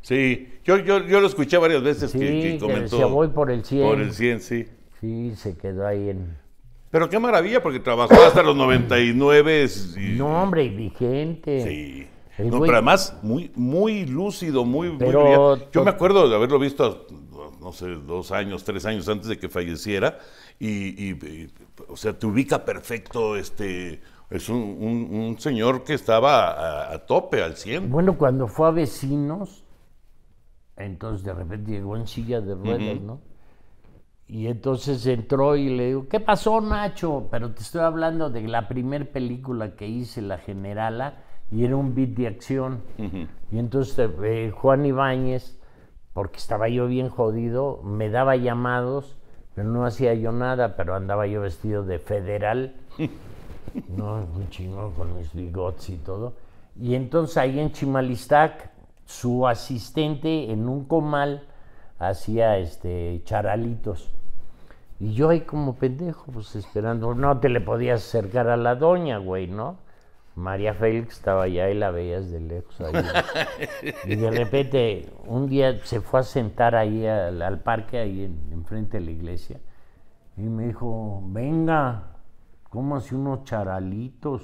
S2: Sí, yo, yo, yo, lo escuché varias veces sí, que, comentó. voy por el 100. Por el 100, sí. Sí, se quedó ahí en... Pero qué maravilla, porque trabajó hasta los 99. Y... No, hombre, vigente. Sí. no, pero además muy, muy lúcido, muy, muy Yo me acuerdo de haberlo visto no sé, dos años, tres años antes de que falleciera, y, o sea, te ubica perfecto, este, es un, señor que estaba a, tope, al 100.
S1: Bueno, cuando fue a vecinos, entonces de repente llegó en silla de ruedas, ¿no? Y entonces entró y le digo, ¿qué pasó, Nacho? Pero te estoy hablando de la primer película que hice, La Generala, y era un beat de acción.
S3: Y
S1: entonces eh, Juan Ibáñez porque estaba yo bien jodido, me daba llamados, pero no hacía yo nada, pero andaba yo vestido de federal, ¿no? chingón con mis bigotes y todo. Y entonces ahí en Chimalistac, su asistente en un comal hacía este, charalitos. Y yo ahí como pendejo, pues esperando, no te le podías acercar a la doña, güey, ¿no? María Félix estaba allá y la veías de lejos. y de repente, un día se fue a sentar ahí al, parque, ahí enfrente de la iglesia, y me dijo, venga, cómase unos charalitos.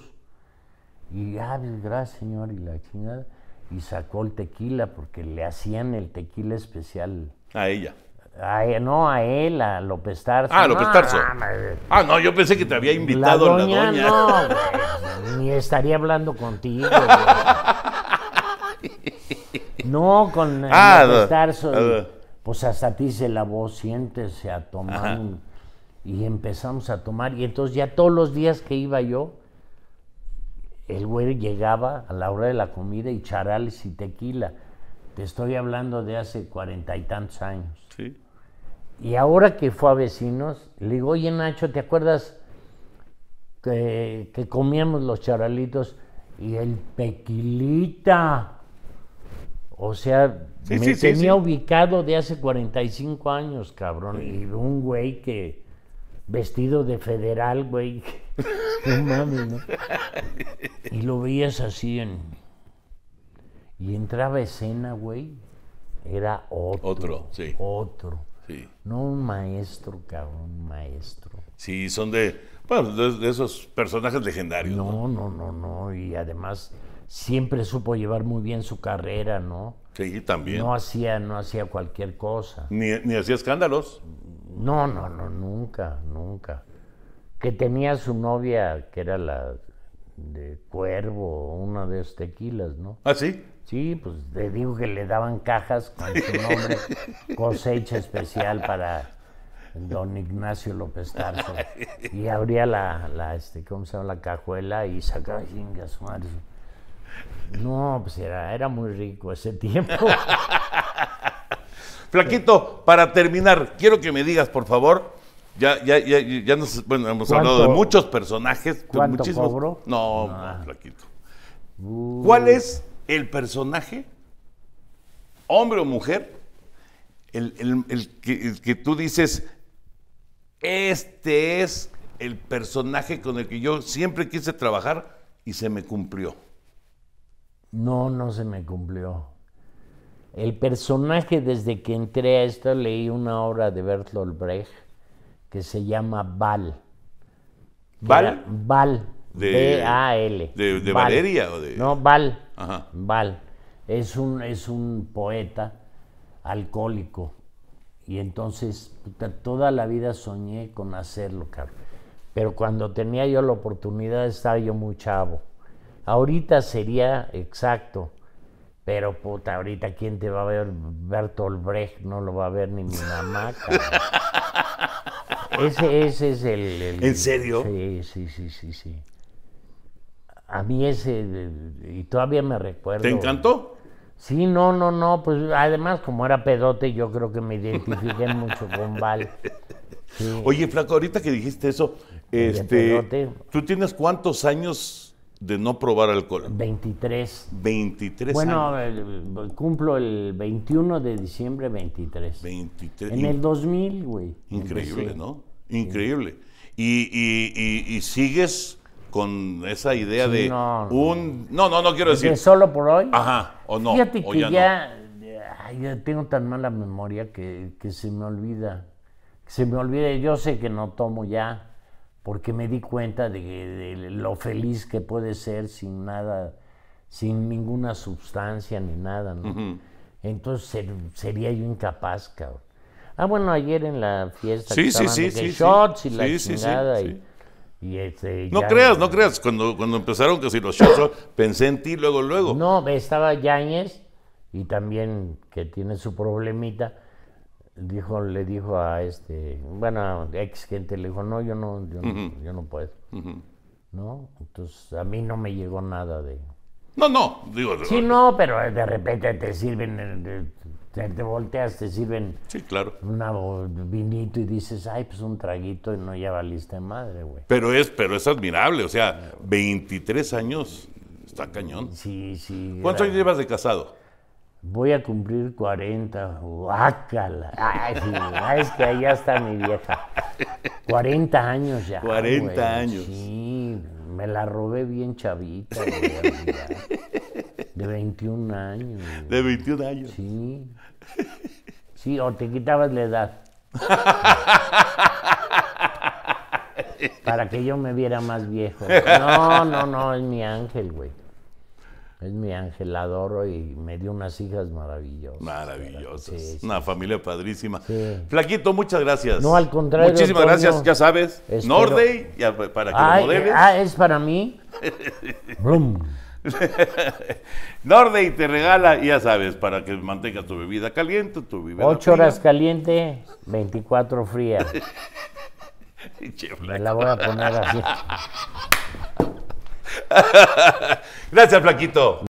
S1: Y, ah, pues, gracias, señor, y la chingada. Y sacó el tequila, porque le hacían el tequila especial. A ella. E, no, a él, a López Tarso. Ah, López ah, no, yo pensé que te había invitado la doña. La
S2: No,
S1: ni estaría hablando contigo. No, con ah, ah pues hasta ti se la voz, siéntese a tomar. y empezamos a tomar. Y entonces ya todos los días que iba yo, el güey llegaba a la hora de la comida y charales y tequila. Te estoy hablando de hace cuarenta y tantos años. Sí. Y ahora que fue a vecinos, le digo, oye Nacho, ¿te acuerdas que, comíamos los charalitos y el pequilita? O sea, me tenía ubicado de hace 45 años, cabrón. Y un güey que vestido de federal, güey. no mames, ¿no? Y lo veías así en. Y entraba escena, güey. Era otro. Otro, sí. Otro. No un maestro, cabrón, un maestro. Sí, son de, de, esos personajes legendarios. No, no, no, no, y además siempre supo llevar muy bien su carrera, ¿no? Sí, también. No hacía, no hacía cualquier cosa.
S2: Ni, ni hacía escándalos.
S1: No, no, no, nunca, nunca. Que tenía su novia, que era la de Cuervo, una de las tequilas, ¿no? Ah, sí. Sí, pues le digo que le daban cajas con su nombre, cosecha especial para don Ignacio López Tarso. Y abría la, este, ¿cómo se llama? La cajuela y sacaba jingas, madre. No, pues era, muy rico ese tiempo.
S2: Flaquito, para terminar, quiero que me digas, por favor, ya, ya, ya, ya nos, bueno, hemos hablado de muchos personajes. ¿Cuánto muchísimos... No, ah. Flaquito. Uh. ¿Cuál es el personaje, hombre o mujer, el, que, tú dices, este es el personaje con el que yo siempre quise trabajar y
S1: se me cumplió. No, no se me cumplió. El personaje desde que entré a esto leí una obra de Bertolt Brecht que se llama Val. ¿Val? Val. De, -A -L, de, Valeria o de.? No, Val. Val. Es un, es un poeta alcohólico. Y entonces toda la vida soñé con hacerlo, Pero cuando tenía yo la oportunidad estaba yo muy chavo. Ahorita sería exacto. Pero puta, ahorita quién te va a ver Bertolt Brecht, no lo va a ver ni mi mamá. Ese, ese es el, ¿En serio? sí, sí, sí, sí a mí ese, y todavía me recuerdo. ¿Te encantó? Sí, no, no, no, pues además como era pedote, yo creo que me identifiqué mucho con Val. Oye,
S2: Flaco, ahorita que dijiste eso, este,
S1: ¿tú tienes cuántos años
S2: de no probar alcohol? 23. 23 bueno,
S1: años. Bueno, eh, eh, cumplo el 21 de diciembre 23. 23. En el 2000, güey. Increíble, ¿no?
S2: Increíble. Y, y, y, y sigues con esa idea de un... No, no, no quiero decir... solo por hoy. Ajá, o no. Fíjate ya,
S1: tengo tan mala memoria que, se me olvida. se me olvida, yo sé que no tomo ya, porque me di cuenta de, lo feliz que puede ser sin nada, sin ninguna sustancia ni nada, Entonces sería yo incapaz, cabrón. Ah, bueno, ayer en la fiesta sí, que sí, estaban shots y la y
S2: no creas, no creas. Cuando, cuando empezaron que
S1: si los pensé en ti luego, luego. No, estaba Yáñez y también que tiene su problemita. Dijo, le dijo a este, bueno, ex gente, le dijo, no, yo no, yo, no, puedo. ¿No? Entonces a mí no me llegó nada de... No, no, digo... Sí, no, pero eh, de repente te sirven eh, te, volteas, te sirven sí, claro. un vinito y dices, ay, pues un traguito y no ya valiste madre, güey.
S2: Pero es, pero es admirable, o sea, 23 años, está cañón. Sí, sí. ¿Cuántos años
S1: llevas de casado? Voy a cumplir 40, guácala. Ay, sí, es que ya está mi vieja. 40 años ya. 40 años. Sí, me la robé bien chavita. Güey, de 21 años. De 21 años. Sí. Sí, o te quitabas la edad. Para que yo me viera más viejo. No, no, no, es mi ángel, güey. Es mi ángel, adoro y me dio unas hijas maravillosas. Maravillosas.
S2: Una familia padrísima.
S1: Flaquito, muchas gracias. No, al contrario. Muchísimas gracias, ya
S2: sabes. Nordey para que lo modeles.
S1: Ah, es para mí.
S2: y te regala, ya sabes, para que mantengas tu bebida caliente, tu bebida Ocho horas
S1: caliente, 24 fría.
S2: Me la voy a poner así. Gracias, Flaquito.